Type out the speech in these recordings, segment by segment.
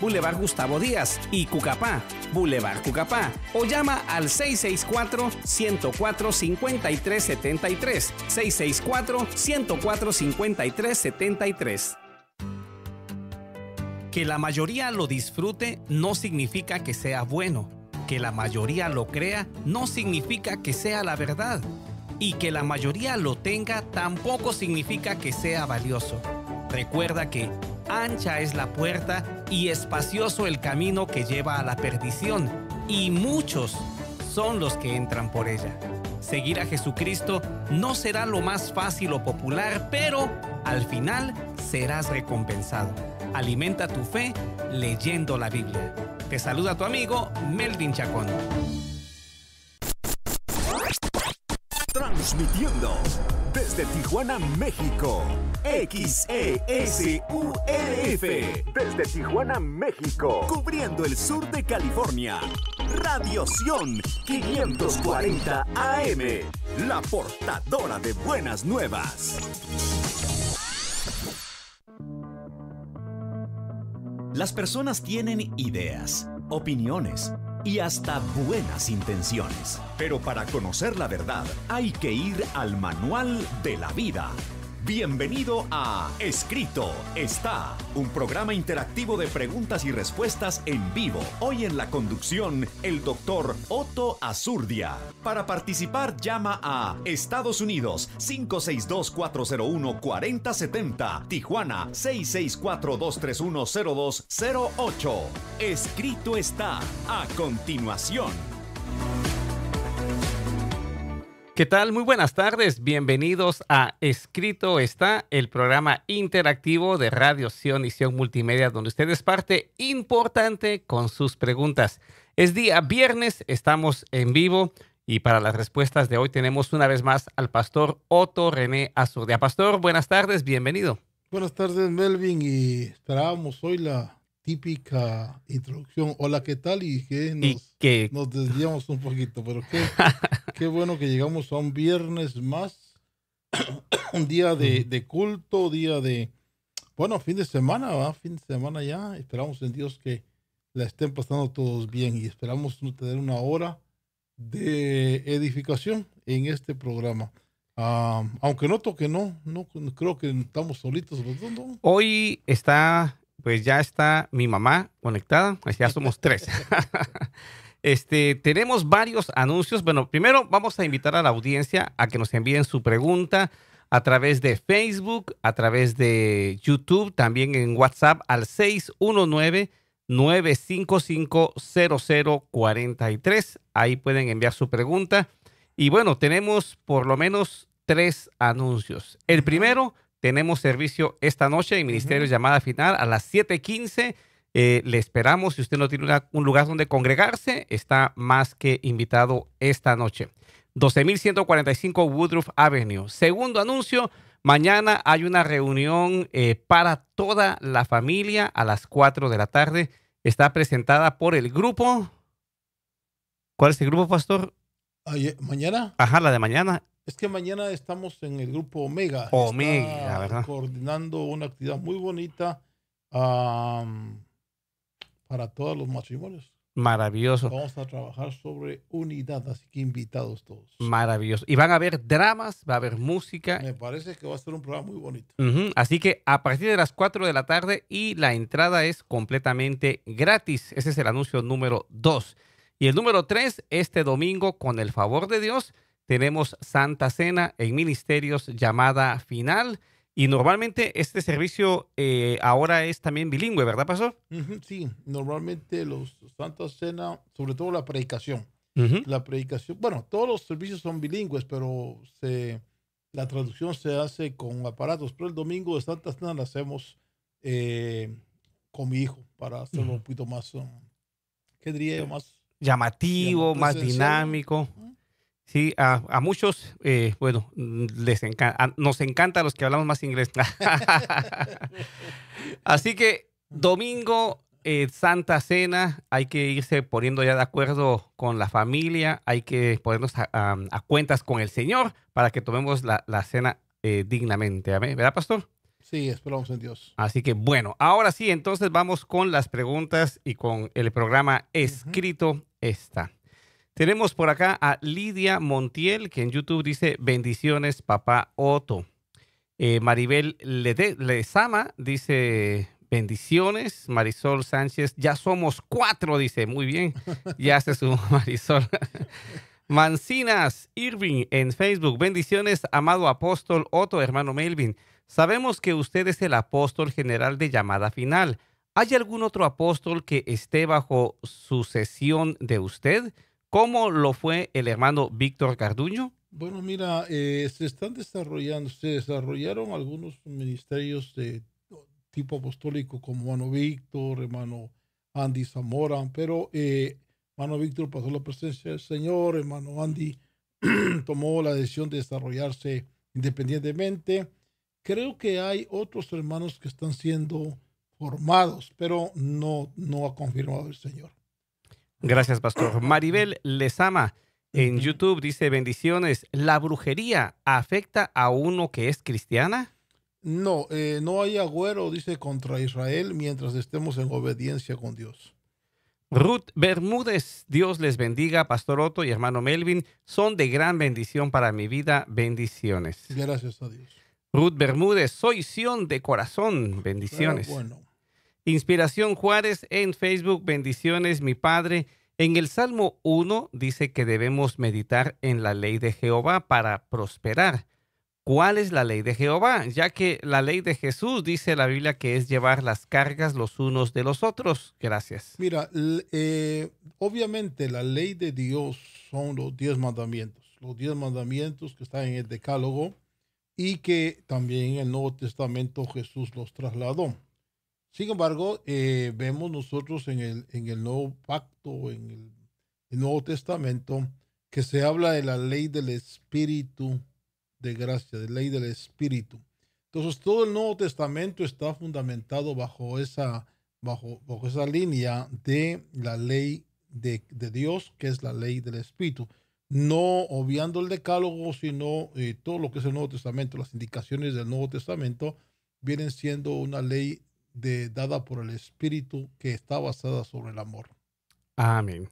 Bulevar Boulevard Gustavo Díaz y Cucapá, Boulevard Cucapá. O llama al 664-104-5373. 664-104-5373. Que la mayoría lo disfrute no significa que sea bueno. Que la mayoría lo crea no significa que sea la verdad. Y que la mayoría lo tenga tampoco significa que sea valioso. Recuerda que ancha es la puerta y espacioso el camino que lleva a la perdición, y muchos son los que entran por ella. Seguir a Jesucristo no será lo más fácil o popular, pero al final serás recompensado. Alimenta tu fe leyendo la Biblia. Te saluda tu amigo Melvin Chacón. Transmitiendo desde Tijuana, México. E F, Desde Tijuana, México. Cubriendo el sur de California. Radio Sion 540 AM. La portadora de buenas nuevas. Las personas tienen ideas, opiniones y hasta buenas intenciones. Pero para conocer la verdad hay que ir al manual de la vida Bienvenido a Escrito está, un programa interactivo de preguntas y respuestas en vivo. Hoy en la conducción, el doctor Otto Azurdia. Para participar, llama a Estados Unidos 562-401-4070, Tijuana 664-231-0208. Escrito está, a continuación. ¿Qué tal? Muy buenas tardes. Bienvenidos a Escrito está, el programa interactivo de Radio Sion y Sion Multimedia, donde usted es parte importante con sus preguntas. Es día viernes, estamos en vivo y para las respuestas de hoy tenemos una vez más al pastor Otto René Azurdea. Pastor, buenas tardes, bienvenido. Buenas tardes, Melvin, y esperábamos hoy la típica introducción, hola, ¿qué tal? Y que nos, desviamos un poquito, pero qué, qué bueno que llegamos a un viernes más, un día de, de culto, día de, bueno, fin de semana, ¿va? fin de semana ya, esperamos en Dios que la estén pasando todos bien y esperamos tener una hora de edificación en este programa. aunque noto que no, no creo que estamos solitos. Hoy está pues ya está mi mamá conectada, pues, ya somos tres. Este, tenemos varios anuncios. Bueno, primero vamos a invitar a la audiencia a que nos envíen su pregunta a través de Facebook, a través de YouTube, también en WhatsApp al 619 955 Ahí pueden enviar su pregunta. Y bueno, tenemos por lo menos tres anuncios. El primero tenemos servicio esta noche en Ministerio Llamada Final a las 7.15. Eh, le esperamos. Si usted no tiene un lugar donde congregarse, está más que invitado esta noche. 12.145 Woodruff Avenue. Segundo anuncio, mañana hay una reunión eh, para toda la familia a las 4 de la tarde. Está presentada por el grupo. ¿Cuál es el grupo, pastor? Mañana. Ajá, la de mañana. Es que mañana estamos en el grupo Omega. Omega, Coordinando una actividad muy bonita para todos los matrimonios. Maravilloso. Vamos a trabajar sobre unidad, así que invitados todos. Maravilloso. Y van a haber dramas, va a haber música. Me parece que va a ser un programa muy bonito. Así que a partir de las 4 de la tarde y la entrada es completamente gratis. Ese es el anuncio número 2. Y el número 3, este domingo, con el favor de Dios, tenemos Santa Cena en Ministerios, llamada final. Y normalmente este servicio eh, ahora es también bilingüe, ¿verdad, Pastor? Sí, normalmente los Santa Cena, sobre todo la predicación. La predicación, bueno, todos los servicios son bilingües, pero se, la traducción se hace con aparatos. Pero el domingo de Santa Cena la hacemos eh, con mi hijo para hacerlo un poquito más, um, ¿qué diría yo? Más llamativo, más dinámico. Sí, a, muchos, eh, bueno, les nos encanta a los que hablamos más inglés. Así que domingo, eh, Santa Cena, hay que irse poniendo ya de acuerdo con la familia, hay que ponernos a, cuentas con el Señor para que tomemos la, cena eh, dignamente. ¿Verdad, pastor? Sí, esperamos en Dios. Así que bueno, ahora sí, entonces vamos con las preguntas y con el programa escrito está. Tenemos por acá a Lidia Montiel, que en YouTube dice bendiciones, papá Otto. Eh, Maribel Lezama dice bendiciones. Marisol Sánchez, ya somos cuatro, dice. Muy bien, ya se sumó Marisol. Mancinas Irving en Facebook, bendiciones, amado apóstol Otto, hermano Melvin. Sabemos que usted es el apóstol general de llamada final. ¿Hay algún otro apóstol que esté bajo sucesión de usted? ¿Cómo lo fue el hermano Víctor Carduño? Bueno, mira, eh, se están desarrollando, se desarrollaron algunos ministerios de tipo apostólico como hermano Víctor, hermano Andy Zamora, pero eh, hermano Víctor pasó la presencia del Señor, hermano Andy tomó la decisión de desarrollarse independientemente. Creo que hay otros hermanos que están siendo formados, pero no, no ha confirmado el Señor. Gracias, Pastor. Maribel Lezama en YouTube dice, bendiciones, ¿la brujería afecta a uno que es cristiana? No, eh, no hay agüero, dice, contra Israel mientras estemos en obediencia con Dios. Ruth Bermúdez, Dios les bendiga, Pastor Otto y hermano Melvin, son de gran bendición para mi vida, bendiciones. Gracias a Dios. Ruth Bermúdez, soy Sion de corazón, ah, bendiciones. bueno. Inspiración Juárez en Facebook, bendiciones, mi Padre. En el Salmo 1 dice que debemos meditar en la ley de Jehová para prosperar. ¿Cuál es la ley de Jehová? Ya que la ley de Jesús dice la Biblia que es llevar las cargas los unos de los otros. Gracias. Mira, eh, obviamente la ley de Dios son los diez mandamientos, los diez mandamientos que están en el Decálogo y que también en el Nuevo Testamento Jesús los trasladó. Sin embargo, eh, vemos nosotros en el, en el Nuevo Pacto, en el, Nuevo Testamento, que se habla de la ley del Espíritu de gracia, de ley del Espíritu. Entonces, todo el Nuevo Testamento está fundamentado bajo esa, bajo, esa línea de la ley de, Dios, que es la ley del Espíritu. No obviando el decálogo, sino eh, todo lo que es el Nuevo Testamento, las indicaciones del Nuevo Testamento vienen siendo una ley dada por el Espíritu que está basada sobre el amor. Amén.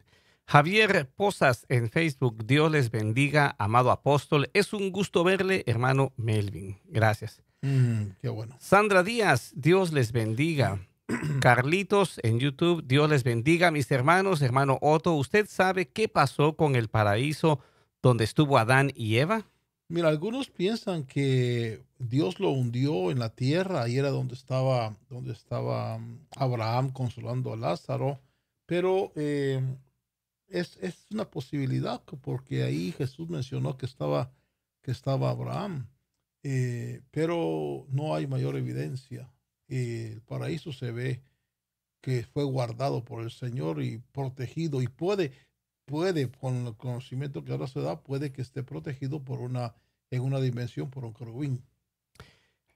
Javier Posas en Facebook, Dios les bendiga, amado apóstol. Es un gusto verle, hermano Melvin. Gracias. Mm, qué bueno. Sandra Díaz, Dios les bendiga. Carlitos en YouTube, Dios les bendiga, mis hermanos, hermano Otto. ¿Usted sabe qué pasó con el paraíso donde estuvo Adán y Eva? Mira, algunos piensan que Dios lo hundió en la tierra y era donde estaba, donde estaba mm, Abraham consolando a Lázaro, pero eh, es, es, una posibilidad porque ahí Jesús mencionó que estaba, que estaba Abraham, eh, pero no hay mayor evidencia. Eh, el paraíso se ve que fue guardado por el Señor y protegido y puede, puede, con el conocimiento que ahora se da, puede que esté protegido por una, en una dimensión por un querubín.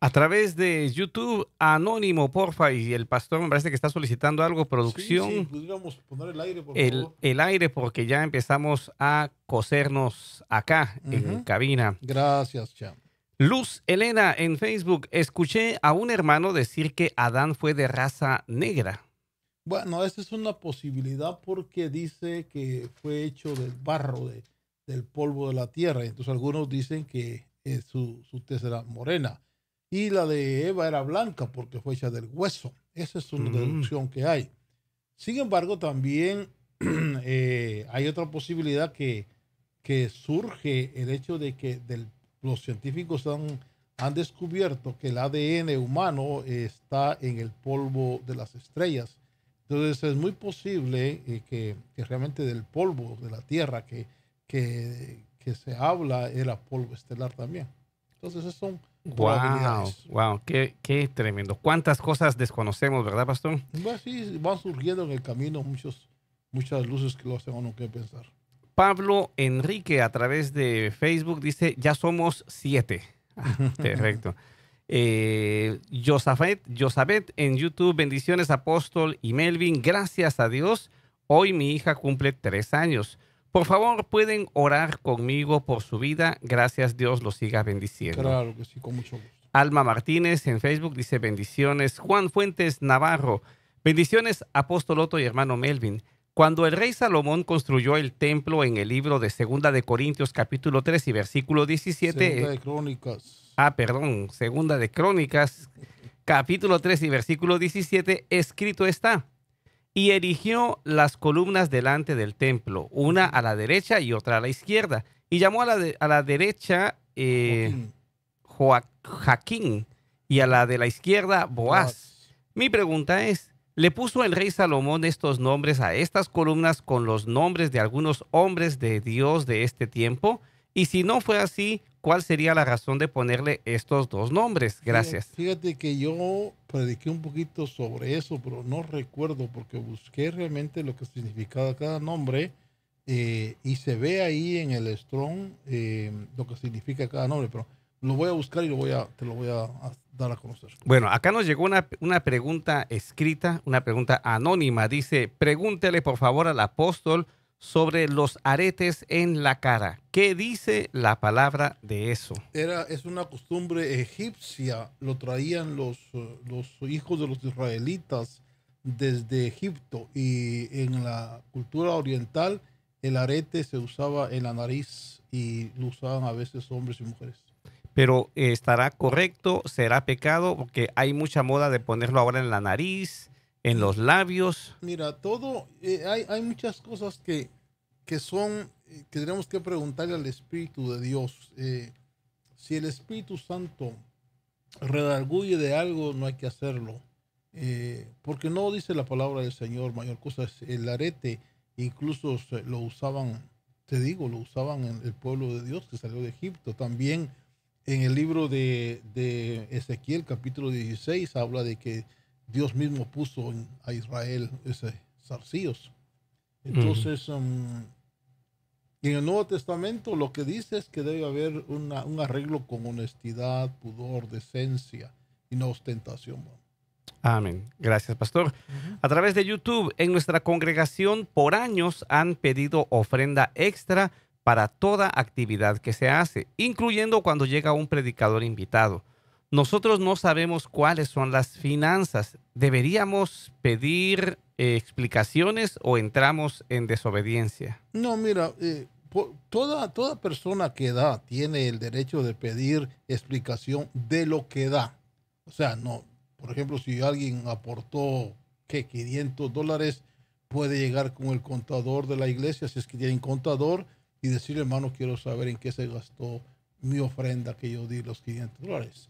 A través de YouTube, Anónimo, porfa, y el pastor me parece que está solicitando algo, producción. Sí, poner el aire, el, aire, porque ya empezamos a cosernos acá, en cabina. Gracias, chao Luz Elena en Facebook, escuché a un hermano decir que Adán fue de raza negra. Bueno, esa es una posibilidad porque dice que fue hecho del barro, de, del polvo de la tierra. Entonces algunos dicen que su, su era morena. Y la de Eva era blanca porque fue hecha del hueso. Esa es una mm. deducción que hay. Sin embargo, también eh, hay otra posibilidad que, que surge el hecho de que del, los científicos han, han descubierto que el ADN humano está en el polvo de las estrellas entonces es muy posible eh, que, realmente del polvo de la Tierra que, que, se habla era polvo estelar también. Entonces es son wow, Wow, qué, tremendo. ¿Cuántas cosas desconocemos, verdad, pastor? Pues sí, van surgiendo en el camino muchos, muchas luces que lo hacen uno que pensar. Pablo Enrique a través de Facebook dice, ya somos siete. Ah, perfecto. Eh, Josafet, en YouTube, bendiciones Apóstol y Melvin, gracias a Dios, hoy mi hija cumple tres años. Por favor, pueden orar conmigo por su vida, gracias Dios los siga bendiciendo. Claro que sí, con mucho gusto. Alma Martínez en Facebook dice bendiciones. Juan Fuentes Navarro, bendiciones Apóstol Otto y hermano Melvin. Cuando el rey Salomón construyó el templo en el libro de Segunda de Corintios capítulo 3 y versículo 17, Crónicas ah, perdón, segunda de Crónicas, capítulo 3 y versículo 17, escrito está, y erigió las columnas delante del templo, una a la derecha y otra a la izquierda, y llamó a la, a la derecha eh, Joaquín y a la de la izquierda Boaz. Mi pregunta es, ¿le puso el rey Salomón estos nombres a estas columnas con los nombres de algunos hombres de Dios de este tiempo? Y si no fue así, ¿Cuál sería la razón de ponerle estos dos nombres? Gracias. Fíjate, que yo prediqué un poquito sobre eso, pero no recuerdo porque busqué realmente lo que significaba cada nombre eh, y se ve ahí en el Strong eh, lo que significa cada nombre, pero lo voy a buscar y voy a, te lo voy a, dar a conocer. Bueno, acá nos llegó una, una pregunta escrita, una pregunta anónima. Dice, pregúntele por favor al apóstol sobre los aretes en la cara. ¿Qué dice la palabra de eso? Era, es una costumbre egipcia, lo traían los, eh, los hijos de los israelitas desde Egipto y en la cultura oriental el arete se usaba en la nariz y lo usaban a veces hombres y mujeres. Pero eh, estará correcto, será pecado, porque hay mucha moda de ponerlo ahora en la nariz en los labios. Mira, todo, eh, hay, hay, muchas cosas que, que son, eh, que tenemos que preguntarle al Espíritu de Dios. Eh, si el Espíritu Santo redarguye de algo, no hay que hacerlo. porque no dice la palabra del Señor, mayor cosa es el arete, incluso lo usaban, te digo, lo usaban en el pueblo de Dios que salió de Egipto. También en el libro de, de Ezequiel, capítulo 16, habla de que Dios mismo puso a Israel ese zarcillos. Entonces, um, en el Nuevo Testamento lo que dice es que debe haber un arreglo con honestidad, pudor, decencia y no ostentación. Amén. Gracias, pastor. A través de YouTube, en nuestra congregación por años han pedido ofrenda extra para toda actividad que se hace, incluyendo cuando llega un predicador invitado. Nosotros no sabemos cuáles son las finanzas. ¿Deberíamos pedir eh, explicaciones o entramos en desobediencia? No, mira, eh, toda, toda persona que da tiene el derecho de pedir explicación de lo que da. O sea, no, por ejemplo, si alguien aportó que 500 dólares, puede llegar con el contador de la iglesia, si es que un contador, y decirle, hermano, quiero saber en qué se gastó mi ofrenda que yo di los 500 dólares.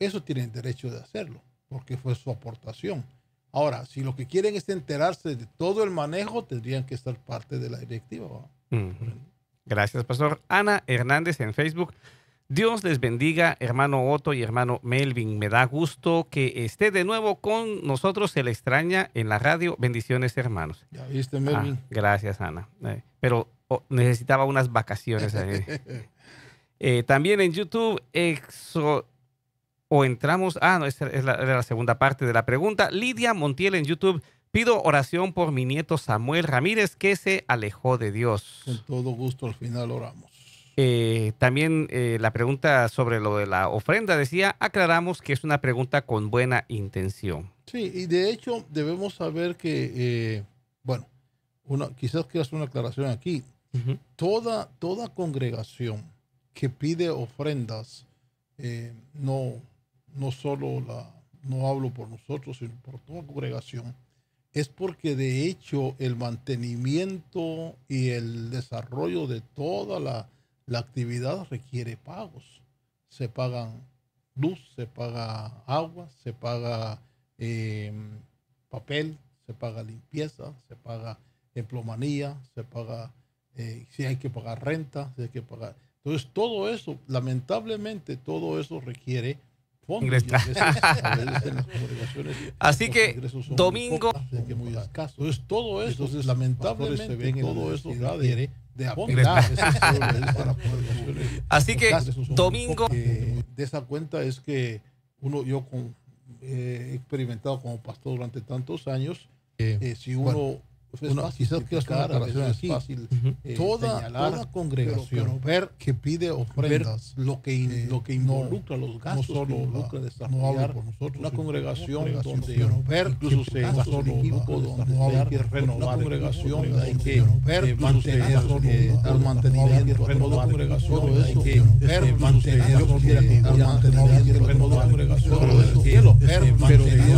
Eso tienen derecho de hacerlo, porque fue su aportación. Ahora, si lo que quieren es enterarse de todo el manejo, tendrían que estar parte de la directiva. Gracias, Pastor. Ana Hernández en Facebook. Dios les bendiga, hermano Otto y hermano Melvin. Me da gusto que esté de nuevo con nosotros. Se le extraña en la radio. Bendiciones, hermanos. Ya viste, Melvin. Ah, gracias, Ana. Eh, pero oh, necesitaba unas vacaciones. Eh, también en YouTube, exo, o entramos. Ah, no, esa es la, segunda parte de la pregunta. Lidia Montiel en YouTube. Pido oración por mi nieto Samuel Ramírez que se alejó de Dios. Con todo gusto al final oramos. Eh, también eh, la pregunta sobre lo de la ofrenda decía, aclaramos que es una pregunta con buena intención. Sí, y de hecho debemos saber que, eh, bueno, uno quizás quieras una aclaración aquí. toda, toda congregación que pide ofrendas no, no solo la, no hablo por nosotros, sino por toda congregación, es porque de hecho el mantenimiento y el desarrollo de toda la, actividad requiere pagos. Se pagan luz, se paga agua, se paga eh, papel, se paga limpieza, se paga emplomanía, se paga, eh, si hay que pagar renta, si hay que pagar. Entonces todo eso, lamentablemente todo eso requiere Así que domingo. Entonces, todo eso, Entonces, lamentablemente, se ven todo eso de, de apoyar. Así que domingo. De esa cuenta es que uno, yo con, eh, he experimentado como pastor durante tantos años, eh, si uno pues es fácil fácil eh, toda, toda, congregación ver que pide ofrendas, lo que, eh, lo que involucra los gastos, no solo la, nosotros, una congregación donde ver incluso se renovar congregación que ver mantener mantenimiento congregación que ver este, mantener mantenimiento congregación este, mantener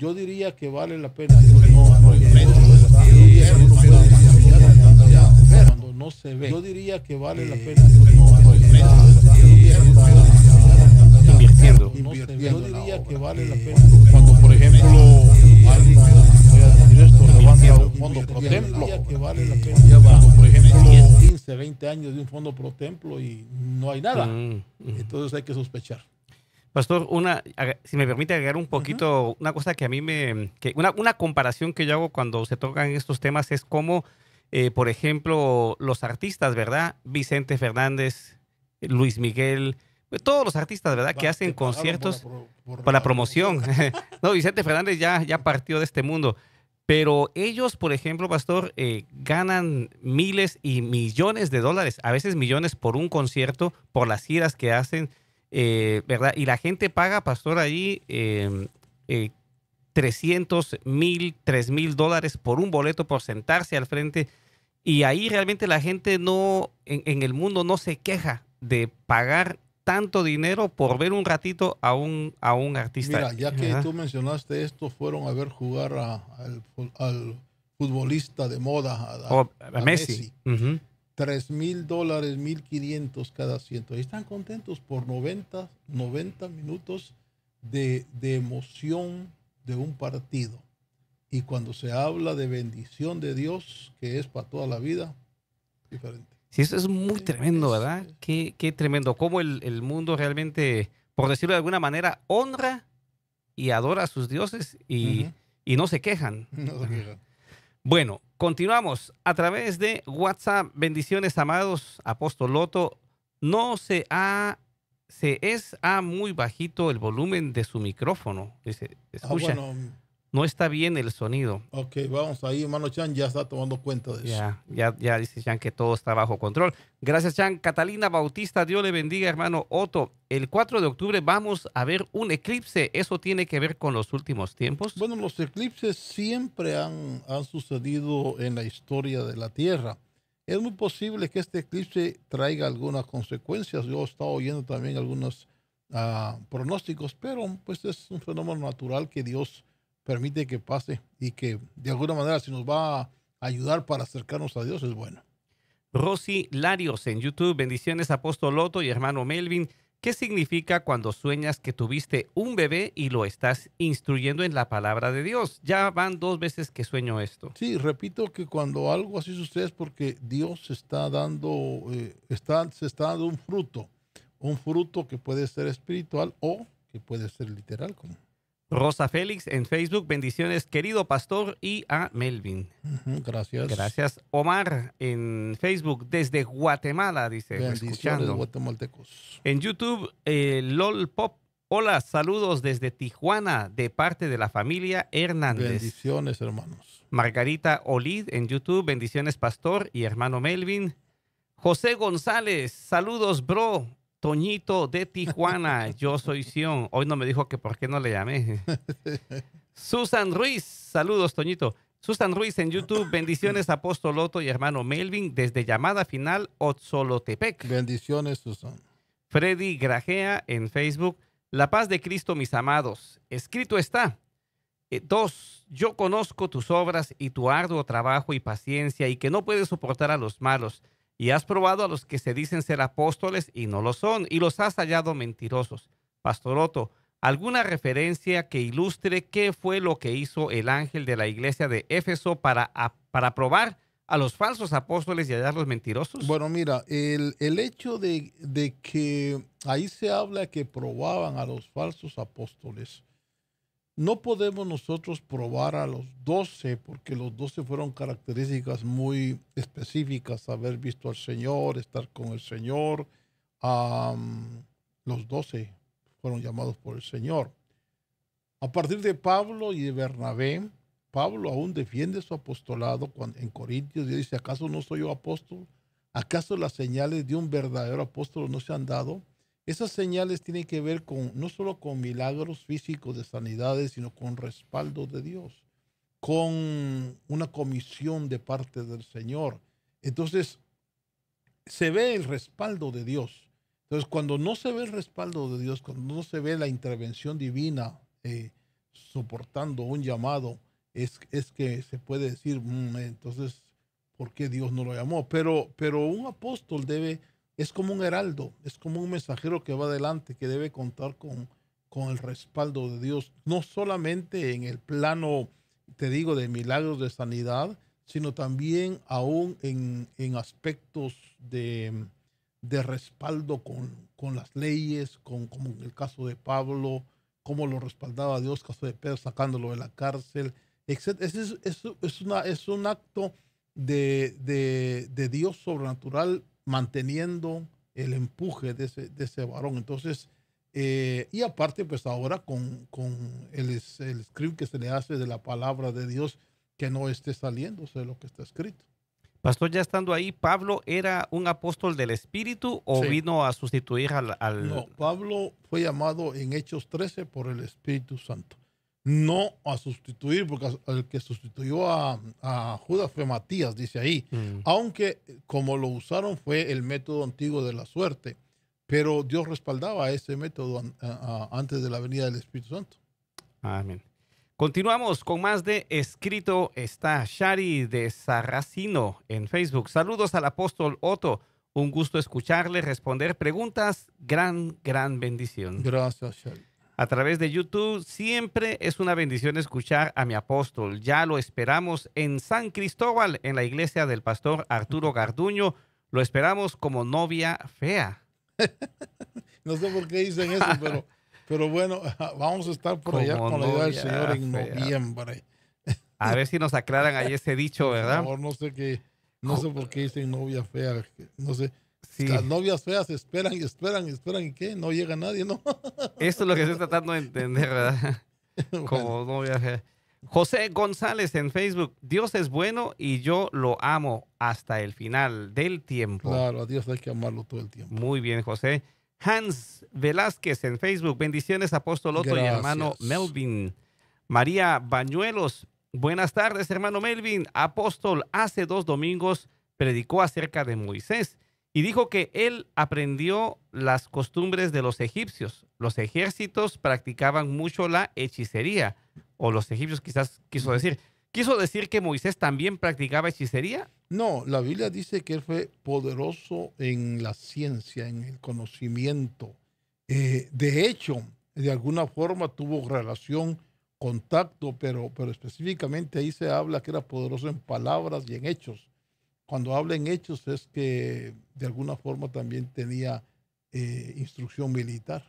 yo diría que vale la pena cuando no se ve. Yo diría que vale la pena Yo diría que vale la pena cuando, por ejemplo, alguien de un fondo pro templo. Que por ejemplo, 15, 20 años de un fondo pro templo y no hay nada. Mm, mm. Entonces hay que sospechar. Pastor, una, si me permite agregar un poquito, una cosa que a mí me, una, comparación que yo hago cuando se tocan estos temas es como, eh, por ejemplo, los artistas, ¿verdad? Vicente Fernández, Luis Miguel, todos los artistas, ¿verdad? que hacen conciertos por la, promoción. no, Vicente Fernández ya, ya partió de este mundo. Pero ellos, por ejemplo, Pastor, eh, ganan miles y millones de dólares, a veces millones por un concierto, por las giras que hacen, eh, ¿verdad? Y la gente paga, Pastor, allí 300 em, eh, mil, 3 mil dólares por un boleto, por sentarse al frente. Y ahí realmente la gente no, en, en el mundo no se queja de pagar tanto dinero por ver un ratito a un, a un artista. Mira, ya que tú mencionaste esto, fueron a ver jugar al, futbolista de moda, a, oh, Messi. Tres mil dólares, mil quinientos cada ciento. Y están contentos por 90, 90 minutos de, de emoción de un partido. Y cuando se habla de bendición de Dios, que es para toda la vida, diferente. Sí, eso es muy tremendo, ¿verdad? Qué, tremendo. Cómo el, mundo realmente, por decirlo de alguna manera, honra y adora a sus dioses y, y no se quejan. Bueno, continuamos a través de WhatsApp. Bendiciones, amados. Apóstol Loto, no se ha se es a muy bajito el volumen de su micrófono. Dice, ah, escucha no está bien el sonido. Ok, vamos ahí, hermano Chan ya está tomando cuenta de eso. Ya, ya, ya dice Chan que todo está bajo control. Gracias, Chan. Catalina Bautista, Dios le bendiga, hermano Otto. El 4 de octubre vamos a ver un eclipse. ¿Eso tiene que ver con los últimos tiempos? Bueno, los eclipses siempre han, han sucedido en la historia de la Tierra. Es muy posible que este eclipse traiga algunas consecuencias. Yo he estado oyendo también algunos ah, pronósticos, pero pues es un fenómeno natural que Dios permite que pase y que de alguna manera si nos va a ayudar para acercarnos a Dios es bueno. Rosy Larios en YouTube, bendiciones apóstol Loto y hermano Melvin. ¿Qué significa cuando sueñas que tuviste un bebé y lo estás instruyendo en la palabra de Dios? Ya van dos veces que sueño esto. Sí, repito que cuando algo así sucede es porque Dios está dando, eh, está, se está dando un fruto, un fruto que puede ser espiritual o que puede ser literal. Como Rosa Félix en Facebook. Bendiciones, querido pastor, y a Melvin. gracias. Gracias. Omar en Facebook desde Guatemala, dice. Bendiciones, guatemaltecos. En YouTube, eh, LOL Pop, Hola, saludos desde Tijuana de parte de la familia Hernández. Bendiciones, hermanos. Margarita Olid en YouTube. Bendiciones, pastor y hermano Melvin. José González, saludos, bro. Toñito de Tijuana, yo soy Sion. Hoy no me dijo que por qué no le llamé. Susan Ruiz, saludos Toñito. Susan Ruiz en YouTube, bendiciones Otto y hermano Melvin desde llamada final Otzolotepec. Bendiciones Susan. Freddy Grajea en Facebook, La paz de Cristo mis amados, escrito está. Eh, dos, yo conozco tus obras y tu arduo trabajo y paciencia y que no puedes soportar a los malos y has probado a los que se dicen ser apóstoles y no lo son, y los has hallado mentirosos. Pastor Otto, ¿alguna referencia que ilustre qué fue lo que hizo el ángel de la iglesia de Éfeso para, para probar a los falsos apóstoles y hallarlos mentirosos? Bueno, mira, el, hecho de, de, que ahí se habla que probaban a los falsos apóstoles no podemos nosotros probar a los doce, porque los doce fueron características muy específicas, haber visto al Señor, estar con el Señor. los doce fueron llamados por el Señor. A partir de Pablo y de Bernabé, Pablo aún defiende su apostolado en Corintios y dice, ¿acaso no soy yo apóstol? ¿Acaso las señales de un verdadero apóstol no se han dado? Esas señales tienen que ver con no solo con milagros físicos de sanidades, sino con respaldo de Dios, con una comisión de parte del Señor. Entonces, se ve el respaldo de Dios. Entonces, cuando no se ve el respaldo de Dios, cuando no se ve la intervención divina eh, soportando un llamado, es, es, que se puede decir, mm, entonces, ¿por qué Dios no lo llamó? Pero, pero un apóstol debe es como un heraldo, es como un mensajero que va adelante, que debe contar con, con el respaldo de Dios, no solamente en el plano, te digo, de milagros de sanidad, sino también aún en, en aspectos de, de respaldo con, con, las leyes, con, como en el caso de Pablo, cómo lo respaldaba Dios, caso de Pedro, sacándolo de la cárcel, etc. Es, es, una, es un acto de, de, de Dios sobrenatural manteniendo el empuje de ese, varón. Entonces, eh, y aparte, pues ahora con, el, script que se le hace de la palabra de Dios, que no esté saliendo de lo que está escrito. Pastor, ya estando ahí, ¿Pablo era un apóstol del Espíritu o vino a sustituir al, al, No, Pablo fue llamado en Hechos 13 por el Espíritu Santo no a sustituir, porque el que sustituyó a, a Judas fue Matías, dice ahí, mm. aunque como lo usaron fue el método antiguo de la suerte, pero Dios respaldaba ese método antes de la venida del Espíritu Santo. Amén. Continuamos con más de Escrito está Shari de Sarracino en Facebook. Saludos al apóstol Otto. Un gusto escucharle, responder preguntas. Gran, gran bendición. Gracias, Shari a través de YouTube. Siempre es una bendición escuchar a mi apóstol. Ya lo esperamos en San Cristóbal, en la iglesia del pastor Arturo Garduño. Lo esperamos como novia fea. no sé por qué dicen eso, pero, bueno, vamos a estar por allá con la ayuda del Señor en noviembre. a ver si nos aclaran ahí ese dicho, ¿verdad? Por favor, no sé qué, no sé por qué dicen novia fea, no sé. Las novias feas esperan y esperan y esperan y qué, no llega nadie, ¿no? Esto es lo que estoy tratando de entender, ¿verdad? Como novia fea. José González en Facebook, Dios es bueno y yo lo amo hasta el final del tiempo. Claro, a Dios hay que amarlo todo el tiempo. Muy bien, José. Hans Velázquez en Facebook, bendiciones apóstol Otto y hermano Melvin. María Bañuelos, buenas tardes hermano Melvin. Apóstol, hace dos domingos predicó acerca de Moisés y dijo que él aprendió las costumbres de los egipcios. Los ejércitos practicaban mucho la hechicería, o los egipcios quizás quiso decir. ¿Quiso decir que Moisés también practicaba hechicería? No, la Biblia dice que él fue poderoso en la ciencia, en el conocimiento. Eh, de hecho, de alguna forma tuvo relación, contacto, pero, pero específicamente ahí se habla que era poderoso en palabras y en hechos cuando habla en hechos es que de alguna forma también tenía eh, instrucción militar.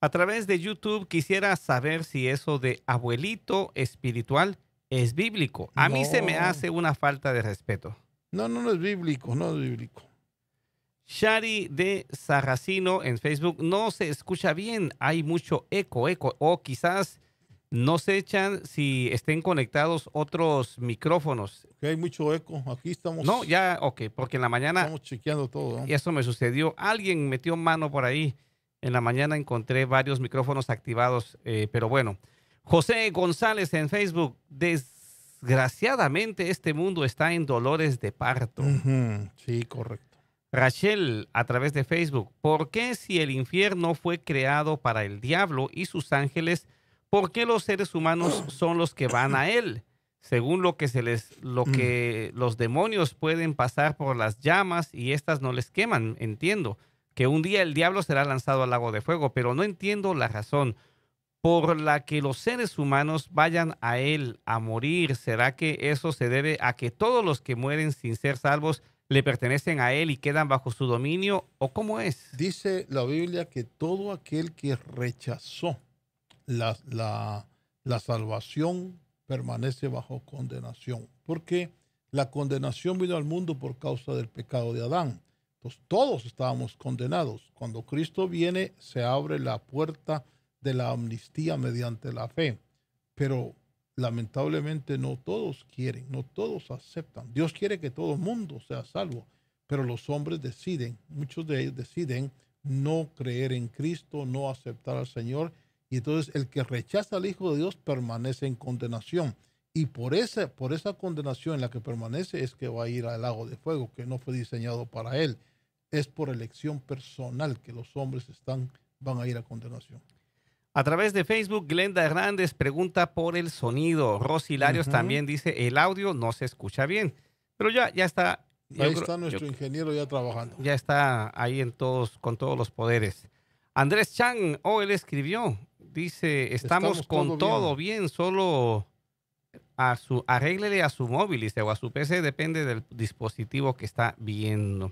A través de YouTube quisiera saber si eso de abuelito espiritual es bíblico. A mí se me hace una falta de respeto. No, no, no es bíblico, no es bíblico. Shari de Sarracino en Facebook, no se escucha bien, hay mucho eco, eco, o quizás no se echan si estén conectados otros micrófonos. hay mucho eco, aquí estamos. No, ya, ok, porque en la mañana... Estamos chequeando todo. Y eso me sucedió, alguien metió mano por ahí. En la mañana encontré varios micrófonos activados, eh, pero bueno. José González en Facebook, desgraciadamente este mundo está en dolores de parto. Sí, correcto. Rachel, a través de Facebook, ¿por qué si el infierno fue creado para el diablo y sus ángeles ¿Por qué los seres humanos son los que van a él. Según lo que se les, lo mm. que los demonios pueden pasar por las llamas y estas no les queman, entiendo que un día el diablo será lanzado al lago de fuego, pero no entiendo la razón por la que los seres humanos vayan a él a morir. ¿Será que eso se debe a que todos los que mueren sin ser salvos le pertenecen a él y quedan bajo su dominio? ¿O cómo es? Dice la Biblia que todo aquel que rechazó la, salvación permanece bajo condenación, porque la condenación vino al mundo por causa del pecado de Adán. Entonces todos estábamos condenados. Cuando Cristo viene, se abre la puerta de la amnistía mediante la fe. Pero lamentablemente no todos quieren, no todos aceptan. Dios quiere que todo el mundo sea salvo, pero los hombres deciden, muchos de ellos deciden no creer en Cristo, no aceptar al Señor y entonces el que rechaza al Hijo de Dios permanece en condenación. Y por esa, por esa condenación en la que permanece es que va a ir al lago de fuego, que no fue diseñado para él. Es por elección personal que los hombres están, van a ir a condenación. A través de Facebook, Glenda Hernández pregunta por el sonido. Rosy Larios también dice, el audio no se escucha bien. Pero ya, ya está. Ahí está nuestro ingeniero ya trabajando. Ya está ahí en todos, con todos los poderes. Andrés Chang, oh, él escribió, Dice, estamos, con todo, bien. solo a su, arréglele a su móvil o a su PC, depende del dispositivo que está viendo.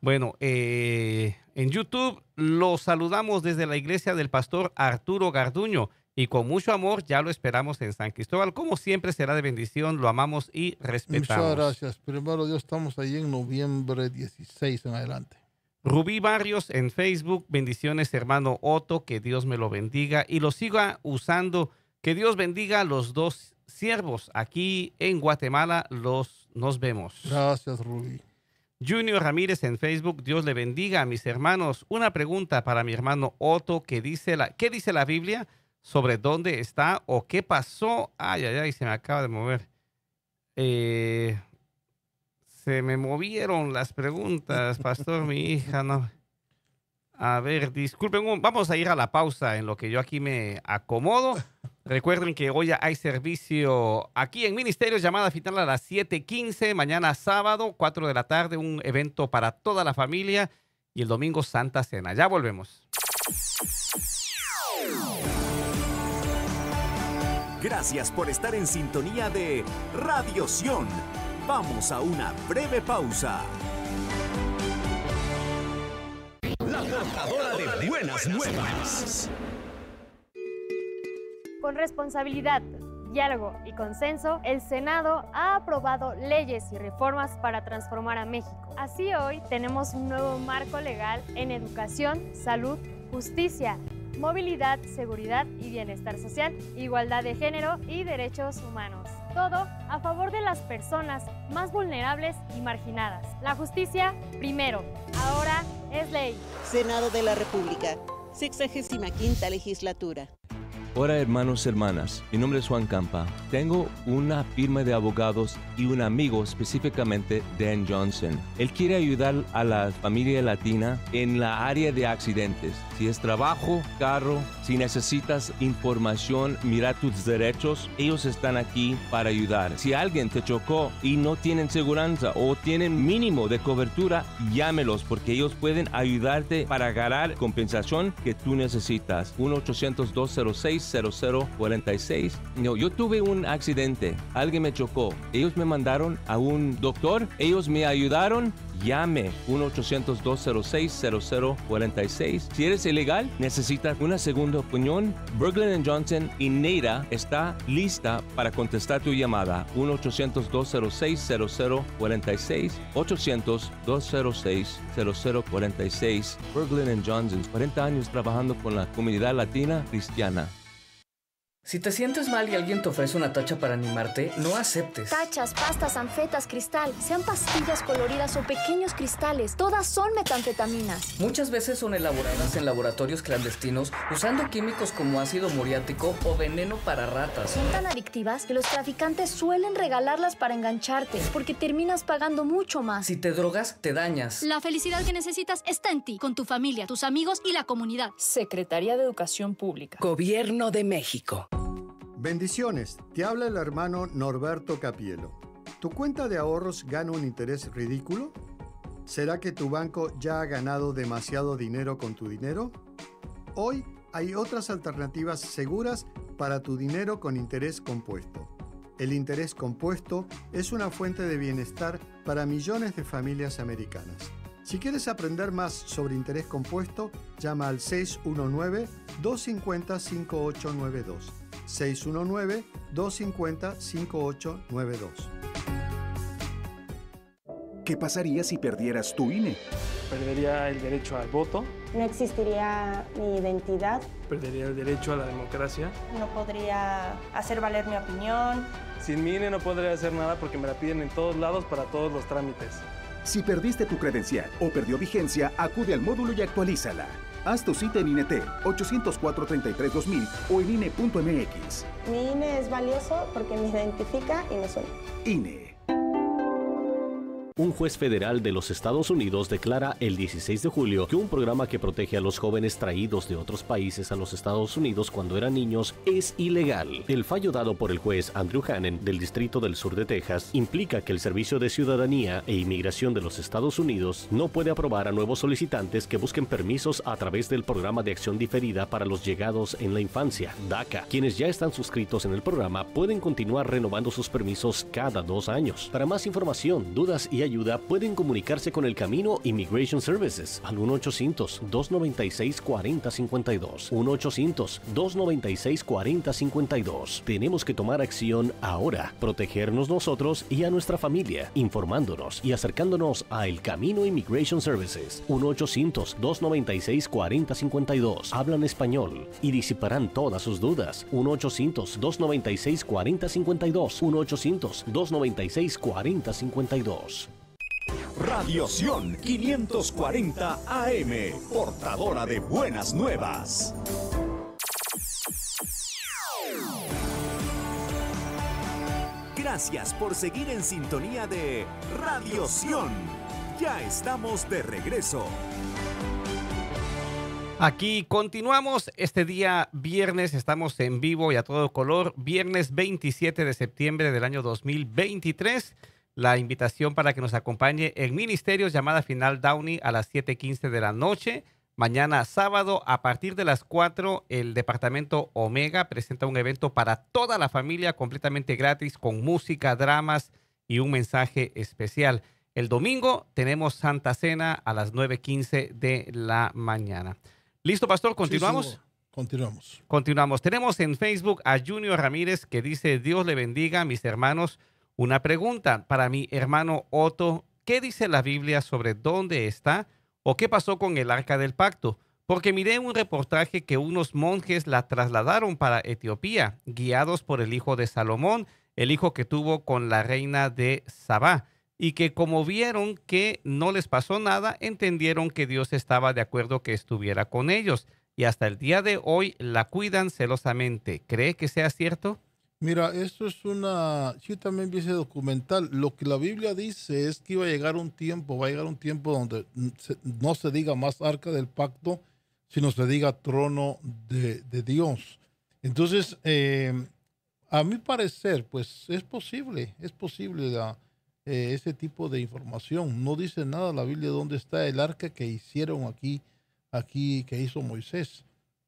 Bueno, eh, en YouTube lo saludamos desde la iglesia del pastor Arturo Garduño y con mucho amor ya lo esperamos en San Cristóbal. Como siempre será de bendición, lo amamos y respetamos. Muchas gracias. Primero Dios, estamos ahí en noviembre 16 en adelante. Rubí Barrios en Facebook, bendiciones hermano Otto, que Dios me lo bendiga y lo siga usando. Que Dios bendiga a los dos siervos aquí en Guatemala. Los nos vemos. Gracias, Rubí. Junior Ramírez en Facebook, Dios le bendiga a mis hermanos. Una pregunta para mi hermano Otto, que dice la, ¿qué dice la Biblia sobre dónde está o qué pasó? Ay, ay, ay, se me acaba de mover. Eh, se este, me movieron las preguntas, pastor, mi hija, no. A ver, disculpen, vamos a ir a la pausa en lo que yo aquí me acomodo. Recuerden que hoy hay servicio aquí en ministerio llamada final a las 7:15, mañana sábado, 4 de la tarde, un evento para toda la familia y el domingo Santa Cena. Ya volvemos. Gracias por estar en sintonía de Radio Sion Vamos a una breve pausa. La portadora de buenas nuevas. Con responsabilidad, diálogo y consenso, el Senado ha aprobado leyes y reformas para transformar a México. Así hoy tenemos un nuevo marco legal en educación, salud, justicia, movilidad, seguridad y bienestar social, igualdad de género y derechos humanos todo a favor de las personas más vulnerables y marginadas. La justicia primero, ahora es ley. Senado de la República, 65 legislatura. Hola hermanos, hermanas, mi nombre es Juan Campa. Tengo una firma de abogados y un amigo específicamente, Dan Johnson. Él quiere ayudar a la familia latina en la área de accidentes. Si es trabajo, carro, si necesitas información, mira tus derechos, ellos están aquí para ayudar. Si alguien te chocó y no tienen seguridad o tienen mínimo de cobertura, llámelos porque ellos pueden ayudarte para ganar compensación que tú necesitas. 1-800-206 no, yo tuve un accidente, alguien me chocó, ellos me mandaron a un doctor, ellos me ayudaron, llame 1-800-206-0046. Si eres ilegal, necesitas una segunda opinión. Berglund Johnson y Neira está lista para contestar tu llamada. 1-800-206-0046. 800-206-0046. Berglund Johnson, 40 años trabajando con la comunidad latina cristiana. Si te sientes mal y alguien te ofrece una tacha para animarte, no aceptes. Tachas, pastas, anfetas, cristal, sean pastillas coloridas o pequeños cristales, todas son metanfetaminas. Muchas veces son elaboradas en laboratorios clandestinos usando químicos como ácido muriático o veneno para ratas. Son tan adictivas que los traficantes suelen regalarlas para engancharte, porque terminas pagando mucho más. Si te drogas, te dañas. La felicidad que necesitas está en ti, con tu familia, tus amigos y la comunidad. Secretaría de Educación Pública. Gobierno de México. Bendiciones, te habla el hermano Norberto Capielo. ¿Tu cuenta de ahorros gana un interés ridículo? ¿Será que tu banco ya ha ganado demasiado dinero con tu dinero? Hoy hay otras alternativas seguras para tu dinero con interés compuesto. El interés compuesto es una fuente de bienestar para millones de familias americanas. Si quieres aprender más sobre interés compuesto, llama al 619-250-5892. 619-250-5892. ¿Qué pasaría si perdieras tu INE? Perdería el derecho al voto. No existiría mi identidad. Perdería el derecho a la democracia. No podría hacer valer mi opinión. Sin mi INE no podría hacer nada porque me la piden en todos lados para todos los trámites. Si perdiste tu credencial o perdió vigencia, acude al módulo y actualízala. Haz tu cita en inet 804-33-2000 o en INE.mx. Mi INE es valioso porque me identifica y me suena. INE. Un juez federal de los Estados Unidos declara el 16 de julio que un programa que protege a los jóvenes traídos de otros países a los Estados Unidos cuando eran niños es ilegal. El fallo dado por el juez Andrew Hannen del Distrito del Sur de Texas implica que el Servicio de Ciudadanía e Inmigración de los Estados Unidos no puede aprobar a nuevos solicitantes que busquen permisos a través del programa de acción diferida para los llegados en la infancia, DACA. Quienes ya están suscritos en el programa pueden continuar renovando sus permisos cada dos años. Para más información, dudas y ayuda pueden comunicarse con el Camino Immigration Services al 1-800-296-4052. 1-800-296-4052. Tenemos que tomar acción ahora, protegernos nosotros y a nuestra familia, informándonos y acercándonos a El Camino Immigration Services. 1-800-296-4052. Hablan español y disiparán todas sus dudas. 1-800-296-4052. 1-800-296-4052. Radioción 540 AM, portadora de buenas nuevas. Gracias por seguir en sintonía de Radioción. Ya estamos de regreso. Aquí continuamos este día viernes, estamos en vivo y a todo color, viernes 27 de septiembre del año 2023 la invitación para que nos acompañe en Ministerios Llamada Final Downey a las 7.15 de la noche. Mañana sábado a partir de las 4 el departamento Omega presenta un evento para toda la familia completamente gratis con música, dramas y un mensaje especial. El domingo tenemos Santa Cena a las 9.15 de la mañana. ¿Listo, pastor? ¿Continuamos? Continuamos. Continuamos. Tenemos en Facebook a Junior Ramírez que dice, Dios le bendiga, mis hermanos. Una pregunta para mi hermano Otto, ¿qué dice la Biblia sobre dónde está o qué pasó con el arca del pacto? Porque miré un reportaje que unos monjes la trasladaron para Etiopía, guiados por el hijo de Salomón, el hijo que tuvo con la reina de Sabá, y que como vieron que no les pasó nada, entendieron que Dios estaba de acuerdo que estuviera con ellos, y hasta el día de hoy la cuidan celosamente. ¿Cree que sea cierto? Mira, esto es una, Yo también vi ese documental, lo que la Biblia dice es que iba a llegar un tiempo, va a llegar un tiempo donde no se diga más arca del pacto, sino se diga trono de, Dios. Entonces, eh, a mi parecer, pues es posible, es posible eh, ese tipo de información. No dice nada la Biblia dónde está el arca que hicieron aquí, aquí que hizo Moisés.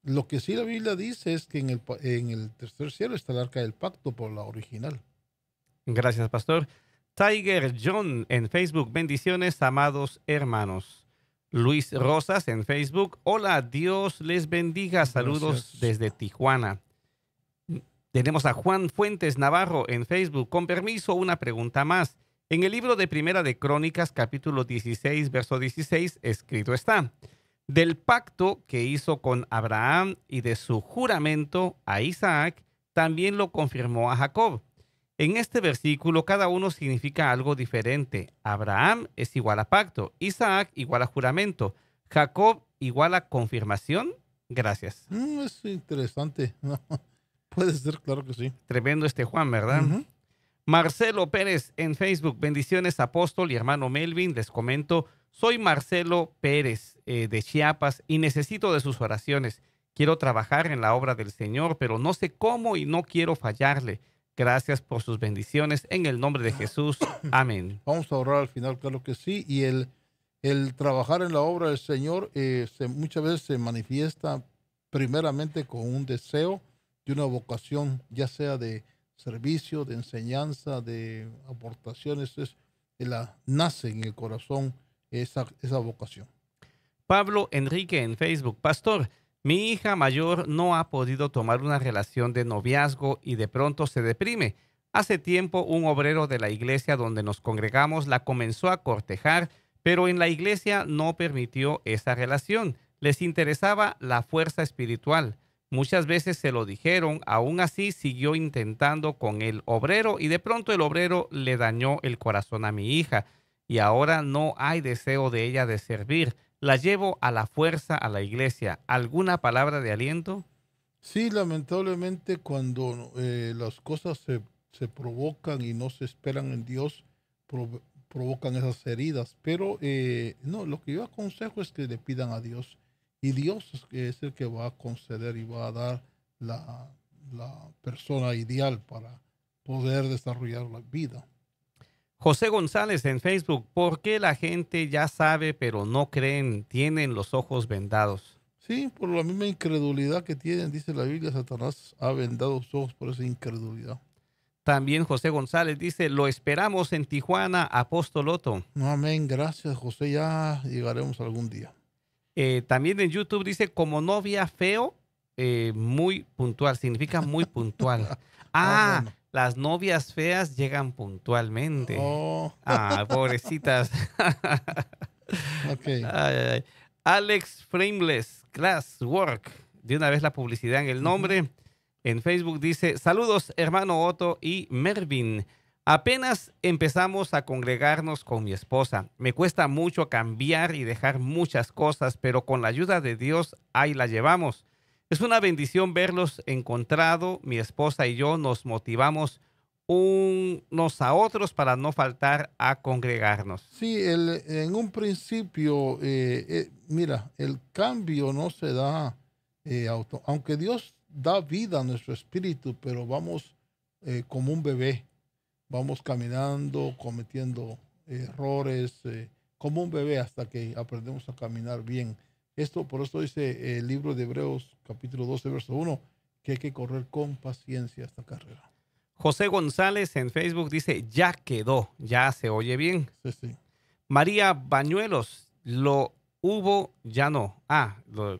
Lo que sí la Biblia dice es que en el, tercer cielo está el arca del pacto por la original. Gracias, pastor. Tiger John en Facebook, bendiciones, amados hermanos. Luis Rosas en Facebook, hola, Dios les bendiga, saludos desde Tijuana. Tenemos a Juan Fuentes Navarro en Facebook, con permiso, una pregunta más. En el libro de Primera de Crónicas, capítulo 16, verso 16, escrito está, del pacto que hizo con Abraham y de su juramento a Isaac, también lo confirmó a Jacob. En este versículo cada uno significa algo diferente. Abraham es igual a pacto, Isaac igual a juramento, Jacob igual a confirmación. Gracias. Ah, es interesante. Puede ser, claro que sí. Tremendo este Juan, ¿verdad? Marcelo Pérez en Facebook, bendiciones apóstol y hermano Melvin, les comento soy Marcelo Pérez eh, de Chiapas y necesito de sus oraciones. Quiero trabajar en la obra del Señor, pero no sé cómo y no quiero fallarle. Gracias por sus bendiciones. En el nombre de Jesús. Amén. Vamos a orar al final, claro que sí. Y el, el trabajar en la obra del Señor eh, se, muchas veces se manifiesta primeramente con un deseo de una vocación, ya sea de servicio, de enseñanza, de aportaciones. Es, eh, la, nace en el corazón esa, vocación. Pablo Enrique en Facebook, Pastor, mi hija mayor no ha podido tomar una relación de noviazgo y de pronto se deprime. Hace tiempo un obrero de la iglesia donde nos congregamos la comenzó a cortejar, pero en la iglesia no permitió esa relación. Les interesaba la fuerza espiritual. Muchas veces se lo dijeron, aún así siguió intentando con el obrero y de pronto el obrero le dañó el corazón a mi hija y ahora no hay deseo de ella de servir. La llevo a la fuerza a la iglesia. ¿Alguna palabra de aliento? Sí, lamentablemente cuando eh, las cosas se, se, provocan y no se esperan en Dios, provocan esas heridas. Pero eh, no, lo que yo aconsejo es que le pidan a Dios. Y Dios es el que va a conceder y va a dar la, la persona ideal para poder desarrollar la vida. José González en Facebook, ¿por qué la gente ya sabe pero no creen, tienen los ojos vendados? Sí, por la misma incredulidad que tienen, dice la Biblia, Satanás ha vendado sus ojos por esa incredulidad. También José González dice, lo esperamos en Tijuana, Apóstoloto. Otto. amén, gracias José, ya llegaremos algún día. Eh, también en YouTube dice, como novia feo, eh, muy puntual, significa muy puntual. ah, ah las novias feas llegan puntualmente. Oh. Ah, pobrecitas. okay. Alex Frameless, Classwork. De una vez la publicidad en el nombre. En Facebook dice, saludos hermano Otto y Mervin. Apenas empezamos a congregarnos con mi esposa. Me cuesta mucho cambiar y dejar muchas cosas, pero con la ayuda de Dios ahí la llevamos. Es una bendición verlos encontrado. Mi esposa y yo nos motivamos unos a otros para no faltar a congregarnos. Sí, en un principio, eh, eh, mira, el cambio no se da, eh, auto, aunque Dios da vida a nuestro espíritu, pero vamos como un bebé, vamos caminando, cometiendo errores, como un bebé hasta que aprendemos a caminar bien. Esto, por eso dice el libro de Hebreos capítulo 12, verso 1, que hay que correr con paciencia esta carrera. José González en Facebook dice, ya quedó, ya se oye bien. Sí, sí. María Bañuelos, lo hubo, ya no. Ah,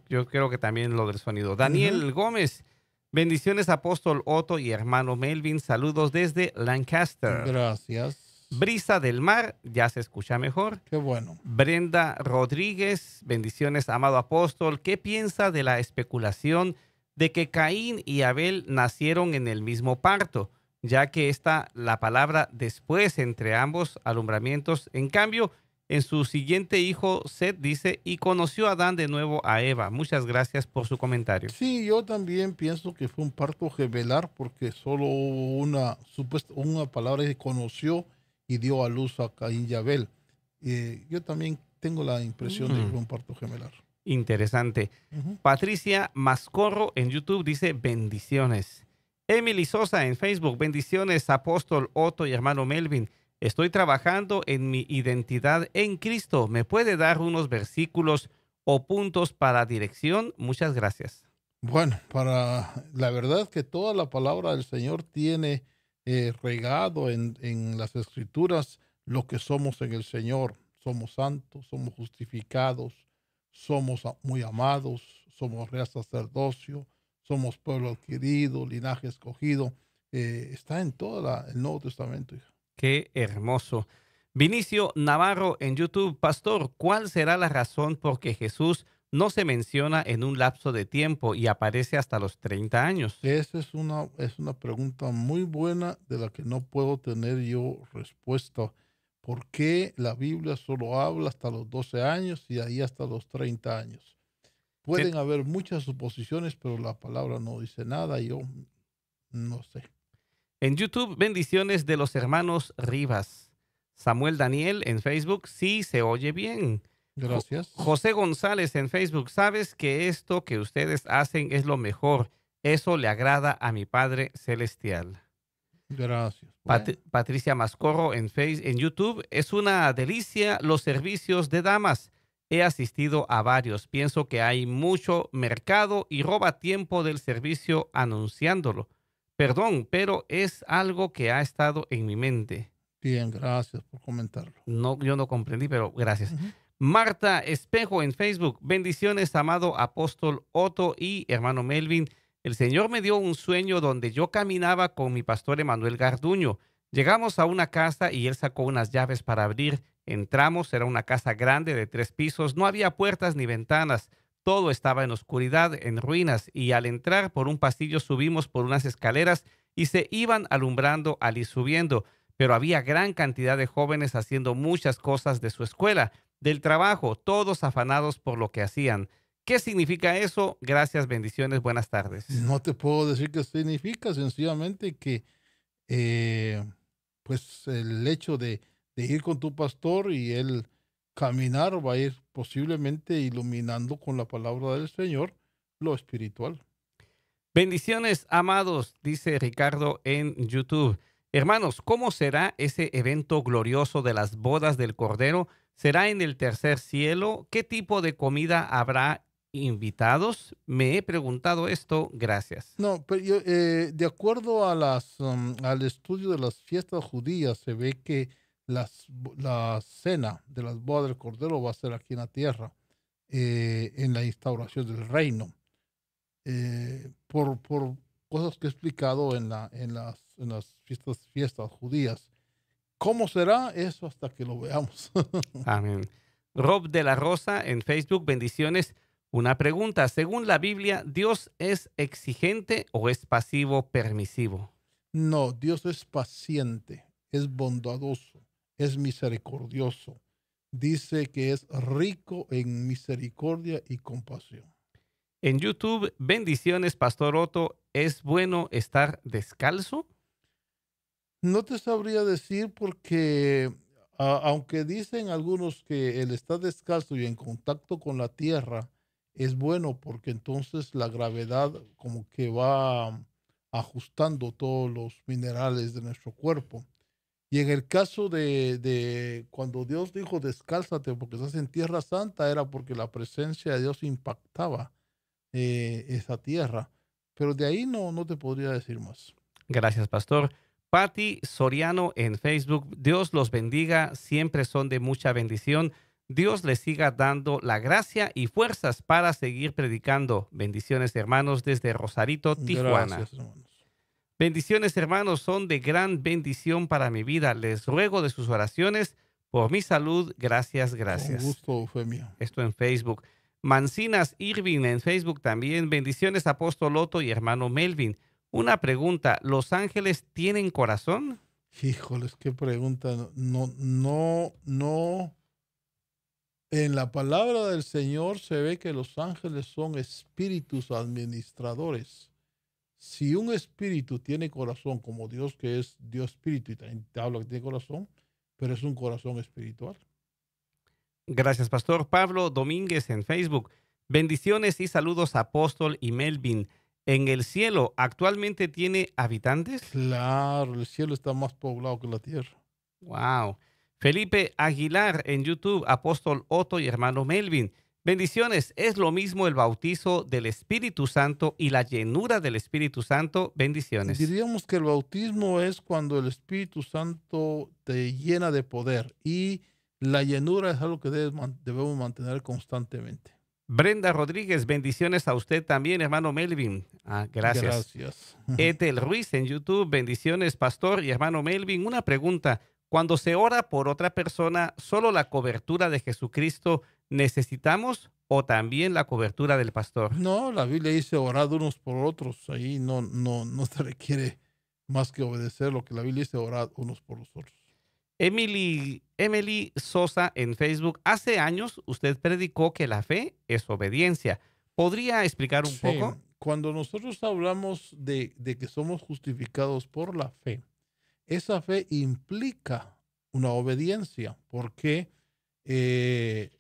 yo creo que también lo del sonido. Daniel Gómez, bendiciones apóstol Otto y hermano Melvin, saludos desde Lancaster. Gracias. Brisa del Mar, ya se escucha mejor. Qué bueno. Brenda Rodríguez, bendiciones, amado apóstol. ¿Qué piensa de la especulación de que Caín y Abel nacieron en el mismo parto? Ya que está la palabra después entre ambos alumbramientos. En cambio, en su siguiente hijo, Seth dice, y conoció a Adán de nuevo a Eva. Muchas gracias por su comentario. Sí, yo también pienso que fue un parto gemelar porque solo una, una palabra que conoció y dio a luz a Caín y yo también tengo la impresión de mm. un parto gemelar. Interesante. Patricia Mascorro en YouTube dice bendiciones. Emily Sosa en Facebook, bendiciones, apóstol Otto y hermano Melvin. Estoy trabajando en mi identidad en Cristo. ¿Me puede dar unos versículos o puntos para dirección? Muchas gracias. Bueno, para la verdad que toda la palabra del Señor tiene eh, regado en, las escrituras lo que somos en el Señor. Somos santos, somos justificados, somos muy amados, somos real sacerdocio, somos pueblo adquirido, linaje escogido. Eh, está en todo el Nuevo Testamento, Qué hermoso. Vinicio Navarro en YouTube, Pastor, ¿cuál será la razón por que Jesús no se menciona en un lapso de tiempo y aparece hasta los 30 años? Esa es una, es una pregunta muy buena de la que no puedo tener yo respuesta. ¿Por qué la Biblia solo habla hasta los 12 años y ahí hasta los 30 años? Pueden haber muchas suposiciones, pero la palabra no dice nada, yo no sé. En YouTube, bendiciones de los hermanos Rivas. Samuel Daniel en Facebook, sí se oye bien. Gracias. José González en Facebook, sabes que esto que ustedes hacen es lo mejor. Eso le agrada a mi Padre Celestial. Gracias. Patricia Mascorro en, Facebook, en YouTube, es una delicia los servicios de damas. He asistido a varios. Pienso que hay mucho mercado y roba tiempo del servicio anunciándolo. Perdón, pero es algo que ha estado en mi mente. Bien, gracias por comentarlo. No, yo no comprendí, pero gracias. Marta Espejo en Facebook. Bendiciones, amado apóstol Otto y hermano Melvin. El Señor me dio un sueño donde yo caminaba con mi pastor Emanuel Garduño. Llegamos a una casa y él sacó unas llaves para abrir. Entramos, era una casa grande de tres pisos, no había puertas ni ventanas, todo estaba en oscuridad, en ruinas, y al entrar por un pasillo subimos por unas escaleras y se iban alumbrando al ir subiendo, pero había gran cantidad de jóvenes haciendo muchas cosas de su escuela del trabajo, todos afanados por lo que hacían. ¿Qué significa eso? Gracias, bendiciones, buenas tardes. No te puedo decir qué significa, sencillamente que eh, pues el hecho de, de, ir con tu pastor y él caminar va a ir posiblemente iluminando con la palabra del Señor lo espiritual. Bendiciones, amados, dice Ricardo en YouTube. Hermanos, ¿cómo será ese evento glorioso de las bodas del Cordero? será en el tercer cielo. ¿Qué tipo de comida habrá invitados? Me he preguntado esto, gracias. No, pero yo, eh, de acuerdo um, al estudio de las fiestas judías, se ve que la cena de las bodas del Cordero va a ser aquí en la tierra, eh, en la instauración del reino. Eh, por, cosas que he explicado en, las, fiestas judías, ¿Cómo será eso hasta que lo veamos? Amén. Rob de la Rosa en Facebook, bendiciones. Una pregunta, según la Biblia, ¿Dios es exigente o es pasivo permisivo? No, Dios es paciente, es bondadoso, es misericordioso. Dice que es rico en misericordia y compasión. En YouTube, bendiciones, Pastor Otto, ¿es bueno estar descalzo? No te sabría decir porque aunque dicen algunos que el estar descalzo y en contacto con la tierra es bueno porque entonces la gravedad como que va ajustando todos los minerales de nuestro cuerpo. Y en el caso de, de, cuando Dios dijo descálzate porque estás en tierra santa, era porque la presencia de Dios impactaba eh, esa tierra. Pero de ahí no, no te podría decir más. Gracias, pastor. Patti Soriano en Facebook. Dios los bendiga, siempre son de mucha bendición. Dios les siga dando la gracia y fuerzas para seguir predicando. Bendiciones, hermanos, desde Rosarito, Tijuana. Bendiciones, hermanos, son de gran bendición para mi vida. Les ruego de sus oraciones por mi salud. Gracias, gracias. gusto Esto en Facebook. Mancinas Irving en Facebook también. Bendiciones, Apóstol Loto y hermano Melvin. Una pregunta, ¿los ángeles tienen corazón? Híjoles, qué pregunta. No, no, no. En la palabra del Señor se ve que los ángeles son espíritus administradores. Si un espíritu tiene corazón, como Dios que es Dios espíritu y también te habla que tiene corazón, pero es un corazón espiritual. Gracias, Pastor Pablo Domínguez en Facebook. Bendiciones y saludos, Apóstol y Melvin en el cielo actualmente tiene habitantes? Claro, el cielo está más poblado que la tierra. Wow. Felipe Aguilar en YouTube, apóstol Otto y hermano Melvin. Bendiciones, es lo mismo el bautizo del Espíritu Santo y la llenura del Espíritu Santo. Bendiciones. Diríamos que el bautismo es cuando el Espíritu Santo te llena de poder y la llenura es algo que debemos mantener constantemente. Brenda Rodríguez, bendiciones a usted también, hermano Melvin. Ah, gracias. Gracias. Ethel Ruiz en YouTube, bendiciones, pastor y hermano Melvin. Una pregunta, cuando se ora por otra persona, ¿solo la cobertura de Jesucristo necesitamos o también la cobertura del pastor? No, la Biblia dice orad unos por otros, ahí no, no, no se requiere más que obedecer lo que la Biblia dice, orad unos por los otros. Emily, Emily Sosa en Facebook, hace años usted predicó que la fe es obediencia. ¿Podría explicar un poco? Cuando nosotros hablamos de, que somos justificados por la fe, esa fe implica una obediencia, porque eh,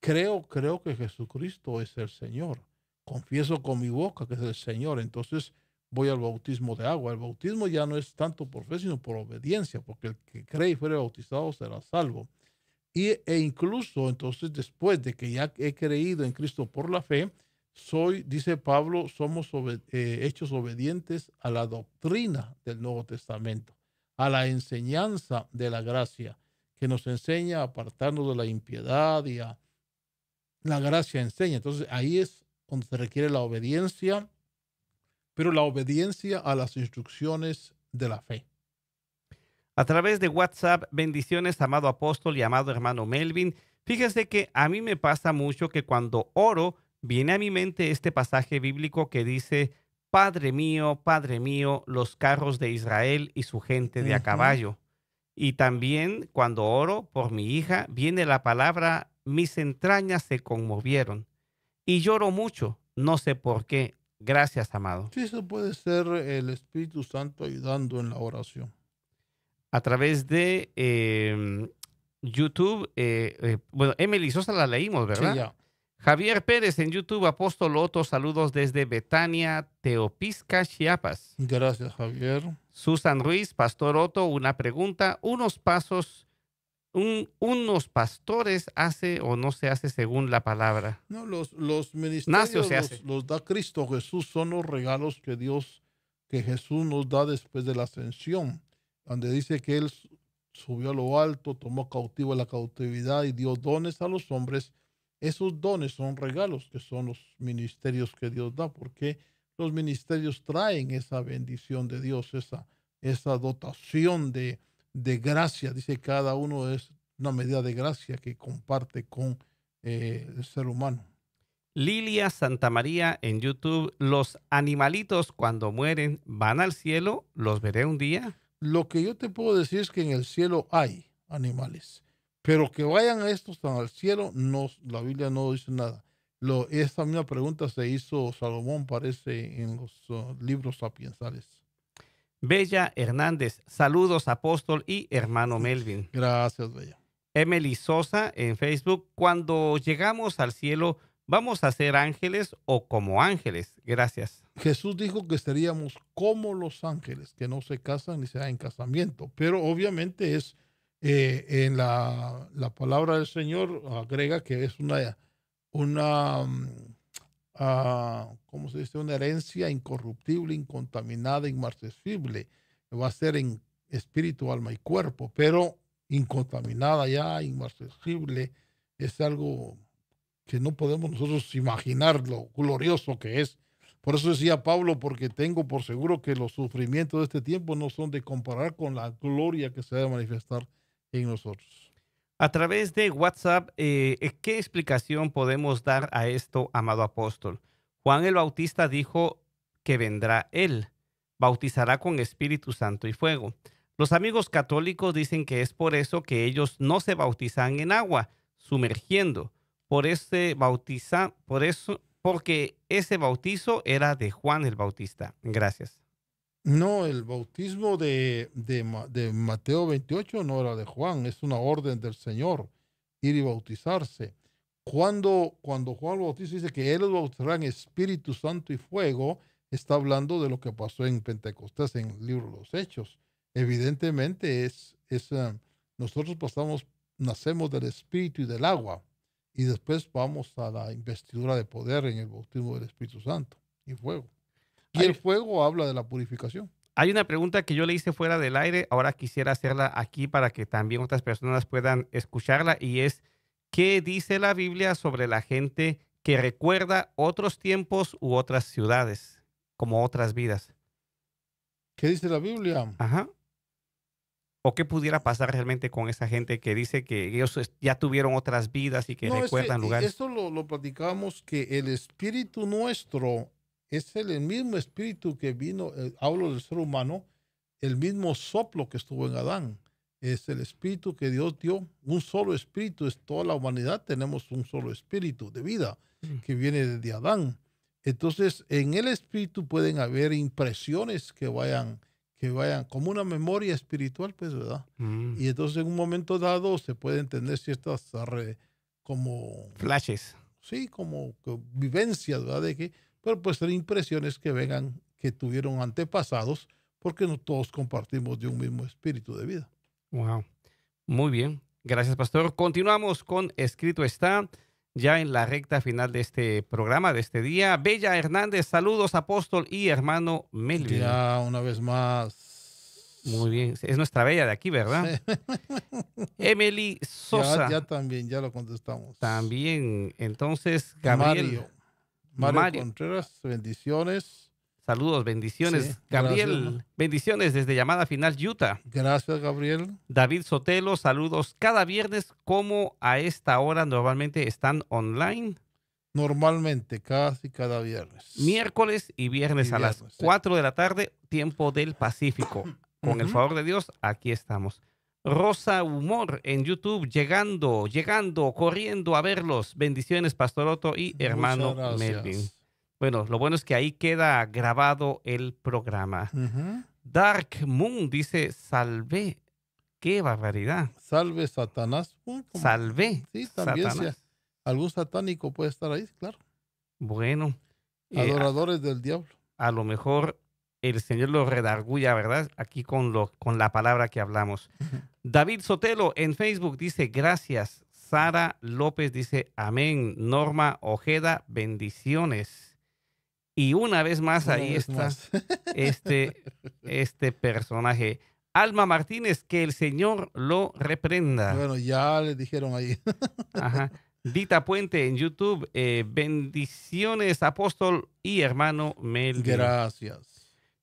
creo, creo que Jesucristo es el Señor. Confieso con mi boca que es el Señor. Entonces, voy al bautismo de agua. El bautismo ya no es tanto por fe, sino por obediencia, porque el que cree y fuere bautizado será salvo. Y, e incluso entonces después de que ya he creído en Cristo por la fe, soy, dice Pablo, somos eh, hechos obedientes a la doctrina del Nuevo Testamento, a la enseñanza de la gracia, que nos enseña a apartarnos de la impiedad y a la gracia enseña. Entonces ahí es donde se requiere la obediencia pero la obediencia a las instrucciones de la fe. A través de WhatsApp, bendiciones, amado apóstol y amado hermano Melvin. Fíjese que a mí me pasa mucho que cuando oro, viene a mi mente este pasaje bíblico que dice, Padre mío, Padre mío, los carros de Israel y su gente de a caballo. Y también cuando oro por mi hija, viene la palabra, mis entrañas se conmovieron. Y lloro mucho, no sé por qué, Gracias, amado. Sí, eso puede ser el Espíritu Santo ayudando en la oración. A través de em, YouTube, eh, eh, bueno, Emily Sosa la leímos, ¿verdad? Sí, ya. Javier Pérez en YouTube, Apóstol Otto, saludos desde Betania, Teopisca, Chiapas. Gracias, Javier. Susan Ruiz, Pastor Otto, una pregunta, unos pasos unos pastores hace o no se hace según la palabra. No, los, ministerios Los, da Cristo Jesús, son los regalos que Dios, que Jesús nos da después de la ascensión, donde dice que Él subió a lo alto, tomó cautivo la cautividad y dio dones a los hombres. Esos dones son regalos que son los ministerios que Dios da, porque los ministerios traen esa bendición de Dios, esa, esa dotación de, de gracia, dice cada uno es una medida de gracia que comparte con eh, el ser humano. Lilia Santa María en YouTube, los animalitos cuando mueren van al cielo, los veré un día. Lo que yo te puedo decir es que en el cielo hay animales, pero que vayan estos al cielo, no, la Biblia no dice nada. Lo, esta misma pregunta se hizo Salomón, parece, en los uh, libros sapiensales. Bella Hernández, saludos apóstol y hermano Melvin. Gracias, Bella. Emily Sosa en Facebook, cuando llegamos al cielo, ¿vamos a ser ángeles o como ángeles? Gracias. Jesús dijo que seríamos como los ángeles, que no se casan ni se dan casamiento, pero obviamente es eh, en la, palabra del Señor agrega que es una, una mm, uh, ¿cómo se dice? Una herencia incorruptible, incontaminada, inmarcesible, va a ser en espíritu, alma y cuerpo, pero incontaminada ya, inmarcesible, es algo que no podemos nosotros imaginar lo glorioso que es. Por eso decía Pablo, porque tengo por seguro que los sufrimientos de este tiempo no son de comparar con la gloria que se va a manifestar en nosotros a través de WhatsApp, eh, eh, ¿qué explicación podemos dar a esto, amado apóstol? Juan el Bautista dijo que vendrá Él, bautizará con Espíritu Santo y fuego. Los amigos católicos dicen que es por eso que ellos no se bautizan en agua, sumergiendo. Por ese bautiza, por eso, porque ese bautizo era de Juan el Bautista. Gracias. No, el bautismo de, de, Mateo 28 no era de Juan, es una orden del Señor, ir y bautizarse. Cuando, cuando Juan Bautista dice que él bautizará en Espíritu Santo y fuego, está hablando de lo que pasó en Pentecostés, en el libro de los Hechos. Evidentemente es, es eh, nosotros pasamos, nacemos del Espíritu y del agua, y después vamos a la investidura de poder en el bautismo del Espíritu Santo y fuego. Y el fuego habla de la purificación. Hay una pregunta que yo le hice fuera del aire, ahora quisiera hacerla aquí para que también otras personas puedan escucharla y es, ¿qué dice la Biblia sobre la gente que recuerda otros tiempos u otras ciudades, como otras vidas? ¿Qué dice la Biblia? Ajá. ¿O qué pudiera pasar realmente con esa gente que dice que ellos ya tuvieron otras vidas y que recuerdan e, lugares? Esto lo, lo platicamos, que el espíritu nuestro es el mismo espíritu que vino, eh, hablo del ser humano, el mismo soplo que estuvo en Adán. Es el espíritu que Dios dio, un solo espíritu, es toda la humanidad, tenemos un solo espíritu de vida mm. que viene desde Adán. Entonces, en el espíritu pueden haber impresiones que vayan, que vayan como una memoria espiritual, pues, ¿verdad? Mm. Y entonces en un momento dado se pueden tener ciertas como... Flashes. Sí, como, como vivencias, ¿verdad? De que, pero pues ser impresiones que vengan, que tuvieron antepasados, porque no todos compartimos de un mismo espíritu de vida. Wow. Muy bien. Gracias, pastor. Continuamos con Escrito está, ya en la recta final de este programa, de este día. Bella Hernández, saludos, apóstol y hermano Melvin. Ya, una vez más. Muy bien, es nuestra bella de aquí, ¿verdad? Emily Sosa. Ya, también, ya lo contestamos. También, entonces, Gabriel. Mario, Contreras, bendiciones. Saludos, bendiciones. Gabriel, bendiciones desde Llamada Final Utah. Gracias, Gabriel. David Sotelo, saludos. Cada viernes, ¿cómo a esta hora normalmente están online? Normalmente, casi cada viernes. Miércoles y viernes, a las 4 de la tarde, tiempo del Pacífico. Con el favor de Dios, aquí estamos. Rosa Humor en YouTube, llegando, llegando, corriendo a verlos. Bendiciones, Otto y hermano Melvin. Bueno, lo bueno es que ahí queda grabado el programa. Dark Moon dice, salve Qué barbaridad. Salve Satanás. salve Sí, también algún satánico puede estar ahí, claro. Bueno. Eh, Adoradores del diablo. A lo mejor el Señor lo redarguya, ¿verdad? Aquí con, lo, con la palabra que hablamos. David Sotelo en Facebook dice, gracias. Sara López dice, amén. Norma Ojeda, bendiciones. Y una vez más, ahí está Este, este personaje. Alma Martínez, que el Señor lo reprenda. Bueno, ya le dijeron ahí. Ajá. Dita Puente en YouTube, eh, bendiciones, apóstol y hermano Mel. Gracias.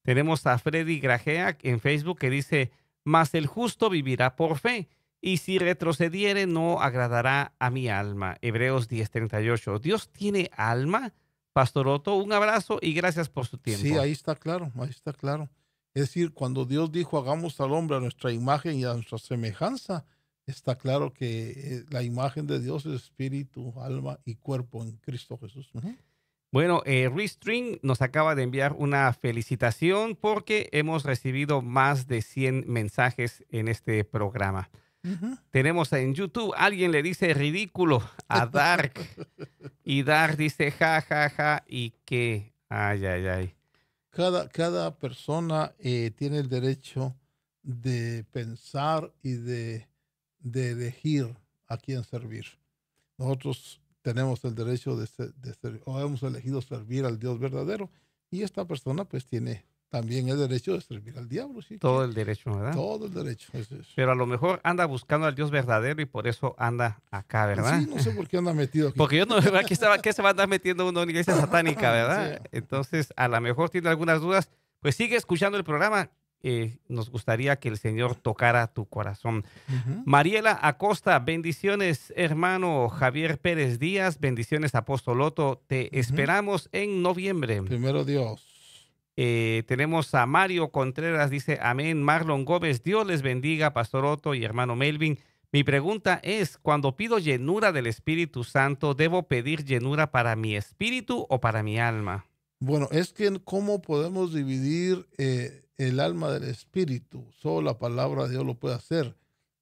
Tenemos a Freddy Grajea en Facebook que dice, mas el justo vivirá por fe, y si retrocediere no agradará a mi alma. Hebreos 10:38. ¿Dios tiene alma? Pastor Otto, un abrazo y gracias por su tiempo. Sí, ahí está claro, ahí está claro. Es decir, cuando Dios dijo, hagamos al hombre a nuestra imagen y a nuestra semejanza, está claro que eh, la imagen de Dios es espíritu, alma y cuerpo en Cristo Jesús. Bueno, eh, Restring nos acaba de enviar una felicitación porque hemos recibido más de 100 mensajes en este programa. Tenemos en YouTube, alguien le dice ridículo a Dark y Dark dice ja, ja, ja y que, ay, ay, ay. Cada, cada persona eh, tiene el derecho de pensar y de, de elegir a quién servir. Nosotros tenemos el derecho de, ser, o hemos elegido servir al Dios verdadero. Y esta persona pues tiene también el derecho de servir al diablo. Todo el derecho, ¿verdad? Todo el derecho. Pero a lo mejor anda buscando al Dios verdadero y por eso anda acá, ¿verdad? Sí, no sé por qué anda metido aquí. Porque yo no, veo aquí estaba, qué se va a andar metiendo una iglesia satánica, ¿verdad? Entonces, a lo mejor tiene algunas dudas. Pues sigue escuchando el programa. Eh, nos gustaría que el Señor tocara tu corazón. Mariela Acosta, bendiciones, hermano Javier Pérez Díaz, bendiciones, Apóstoloto Te esperamos en noviembre. Primero Dios. Eh, tenemos a Mario Contreras, dice amén. Marlon Gómez, Dios les bendiga, Pastor Otto y hermano Melvin. Mi pregunta es, cuando pido llenura del Espíritu Santo, ¿debo pedir llenura para mi espíritu o para mi alma? Bueno, es que cómo podemos dividir eh, el alma del espíritu. Solo la palabra de Dios lo puede hacer.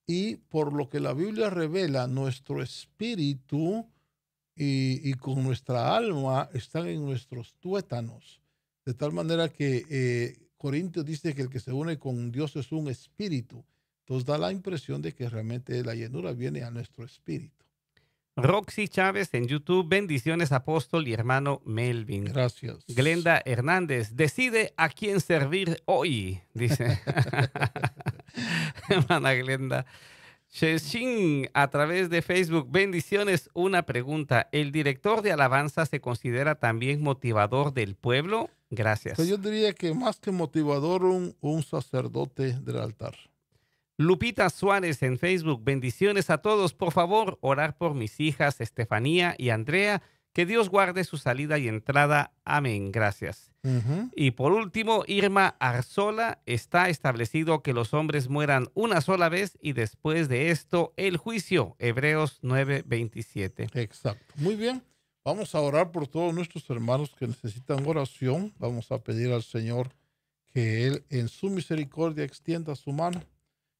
Y por lo que la Biblia revela, nuestro espíritu y, con nuestra alma están en nuestros tuétanos. De tal manera que eh, Corintios dice que el que se une con Dios es un espíritu. Entonces da la impresión de que realmente la llenura viene a nuestro espíritu. Roxy Chávez en YouTube. Bendiciones, apóstol y hermano Melvin. Gracias. Glenda Hernández, decide a quién servir hoy, dice. Hermana Glenda. a través de Facebook. Bendiciones. Una pregunta. ¿El director de alabanza se considera también motivador del pueblo? Gracias. Pues yo diría que más que motivador, un sacerdote del altar. Lupita Suárez en Facebook, bendiciones a todos. Por favor, orar por mis hijas Estefanía y Andrea. Que Dios guarde su salida y entrada. Amén. Gracias. Y por último, Irma Arzola, está establecido que los hombres mueran una sola vez y después de esto el juicio. Hebreos 9:27. Exacto. Muy bien. Vamos a orar por todos nuestros hermanos que necesitan oración. Vamos a pedir al Señor que Él en su misericordia extienda su mano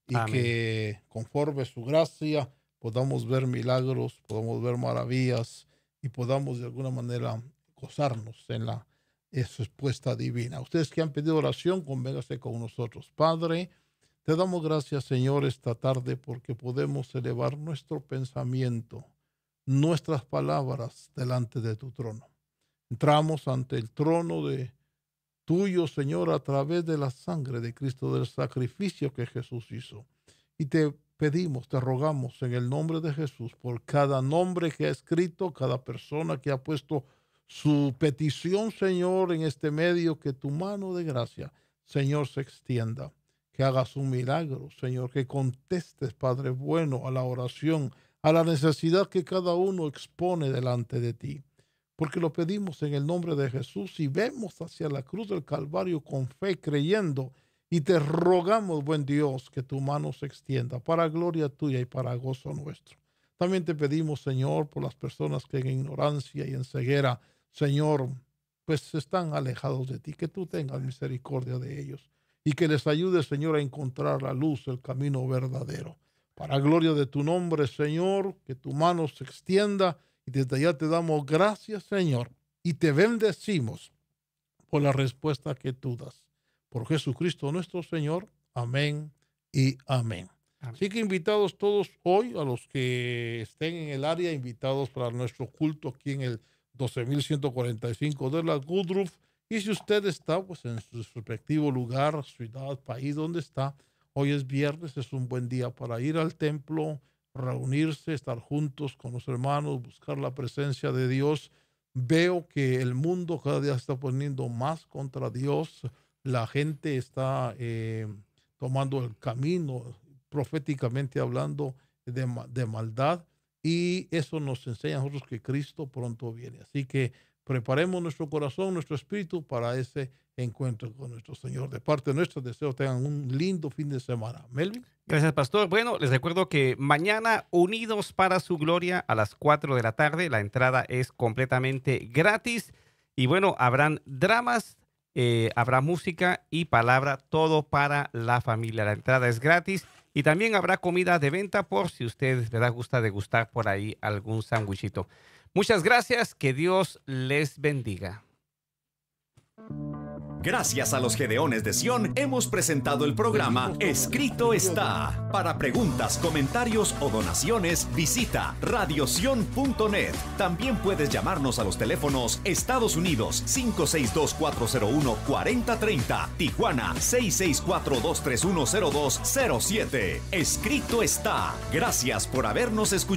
y que conforme a su gracia podamos ver milagros, podamos ver maravillas y podamos de alguna manera gozarnos en la respuesta divina. Ustedes que han pedido oración, convéngase con nosotros. Padre, te damos gracias, Señor, esta tarde porque podemos elevar nuestro pensamiento, nuestras palabras delante de tu trono. Entramos ante el trono de tuyo, Señor, a través de la sangre de Cristo, del sacrificio que Jesús hizo. Y te pedimos, te rogamos en el nombre de Jesús, por cada nombre que ha escrito, cada persona que ha puesto su petición, Señor, en este medio, que tu mano de gracia, Señor, se extienda, que hagas un milagro, Señor, que contestes, Padre bueno, a la oración, a la necesidad que cada uno expone delante de ti porque lo pedimos en el nombre de Jesús y vemos hacia la cruz del Calvario con fe, creyendo. Y te rogamos, buen Dios, que tu mano se extienda para gloria tuya y para gozo nuestro. También te pedimos, Señor, por las personas que en ignorancia y en ceguera, Señor, pues están alejados de ti, que tú tengas misericordia de ellos y que les ayude, Señor, a encontrar la luz, el camino verdadero. Para gloria de tu nombre, Señor, que tu mano se extienda y desde allá te damos gracias, Señor, y te bendecimos por la respuesta que tú das. Por Jesucristo nuestro Señor. Amén y amén. Así que invitados todos hoy, a los que estén en el área, invitados para nuestro culto aquí en el 12.145 de la Goodruff Y si usted está pues, en su respectivo lugar, ciudad, país donde está, hoy es viernes, es un buen día para ir al templo, reunirse, estar juntos con los hermanos, buscar la presencia de Dios. Veo que el mundo cada día se está poniendo más contra Dios. La gente está eh, tomando el camino, proféticamente hablando, de, de maldad. Y eso nos enseña a nosotros que Cristo pronto viene. Así que preparemos nuestro corazón, nuestro espíritu para ese encuentro con nuestro Señor. De parte de nuestros deseos, tengan un lindo fin de semana. Melvin. Gracias, Pastor. Bueno, les recuerdo que mañana, unidos para su gloria, a las 4 de la tarde, la entrada es completamente gratis. Y bueno, habrán dramas, eh, habrá música y palabra, todo para la familia. La entrada es gratis. Y también habrá comida de venta por si ustedes les da gusta degustar por ahí algún sándwichito. Muchas gracias, que Dios les bendiga. Gracias a los Gedeones de Sion hemos presentado el programa Escrito está. Para preguntas, comentarios o donaciones, visita radiosion.net. También puedes llamarnos a los teléfonos Estados Unidos 562-401-4030, Tijuana 664-231-0207. Escrito está. Gracias por habernos escuchado.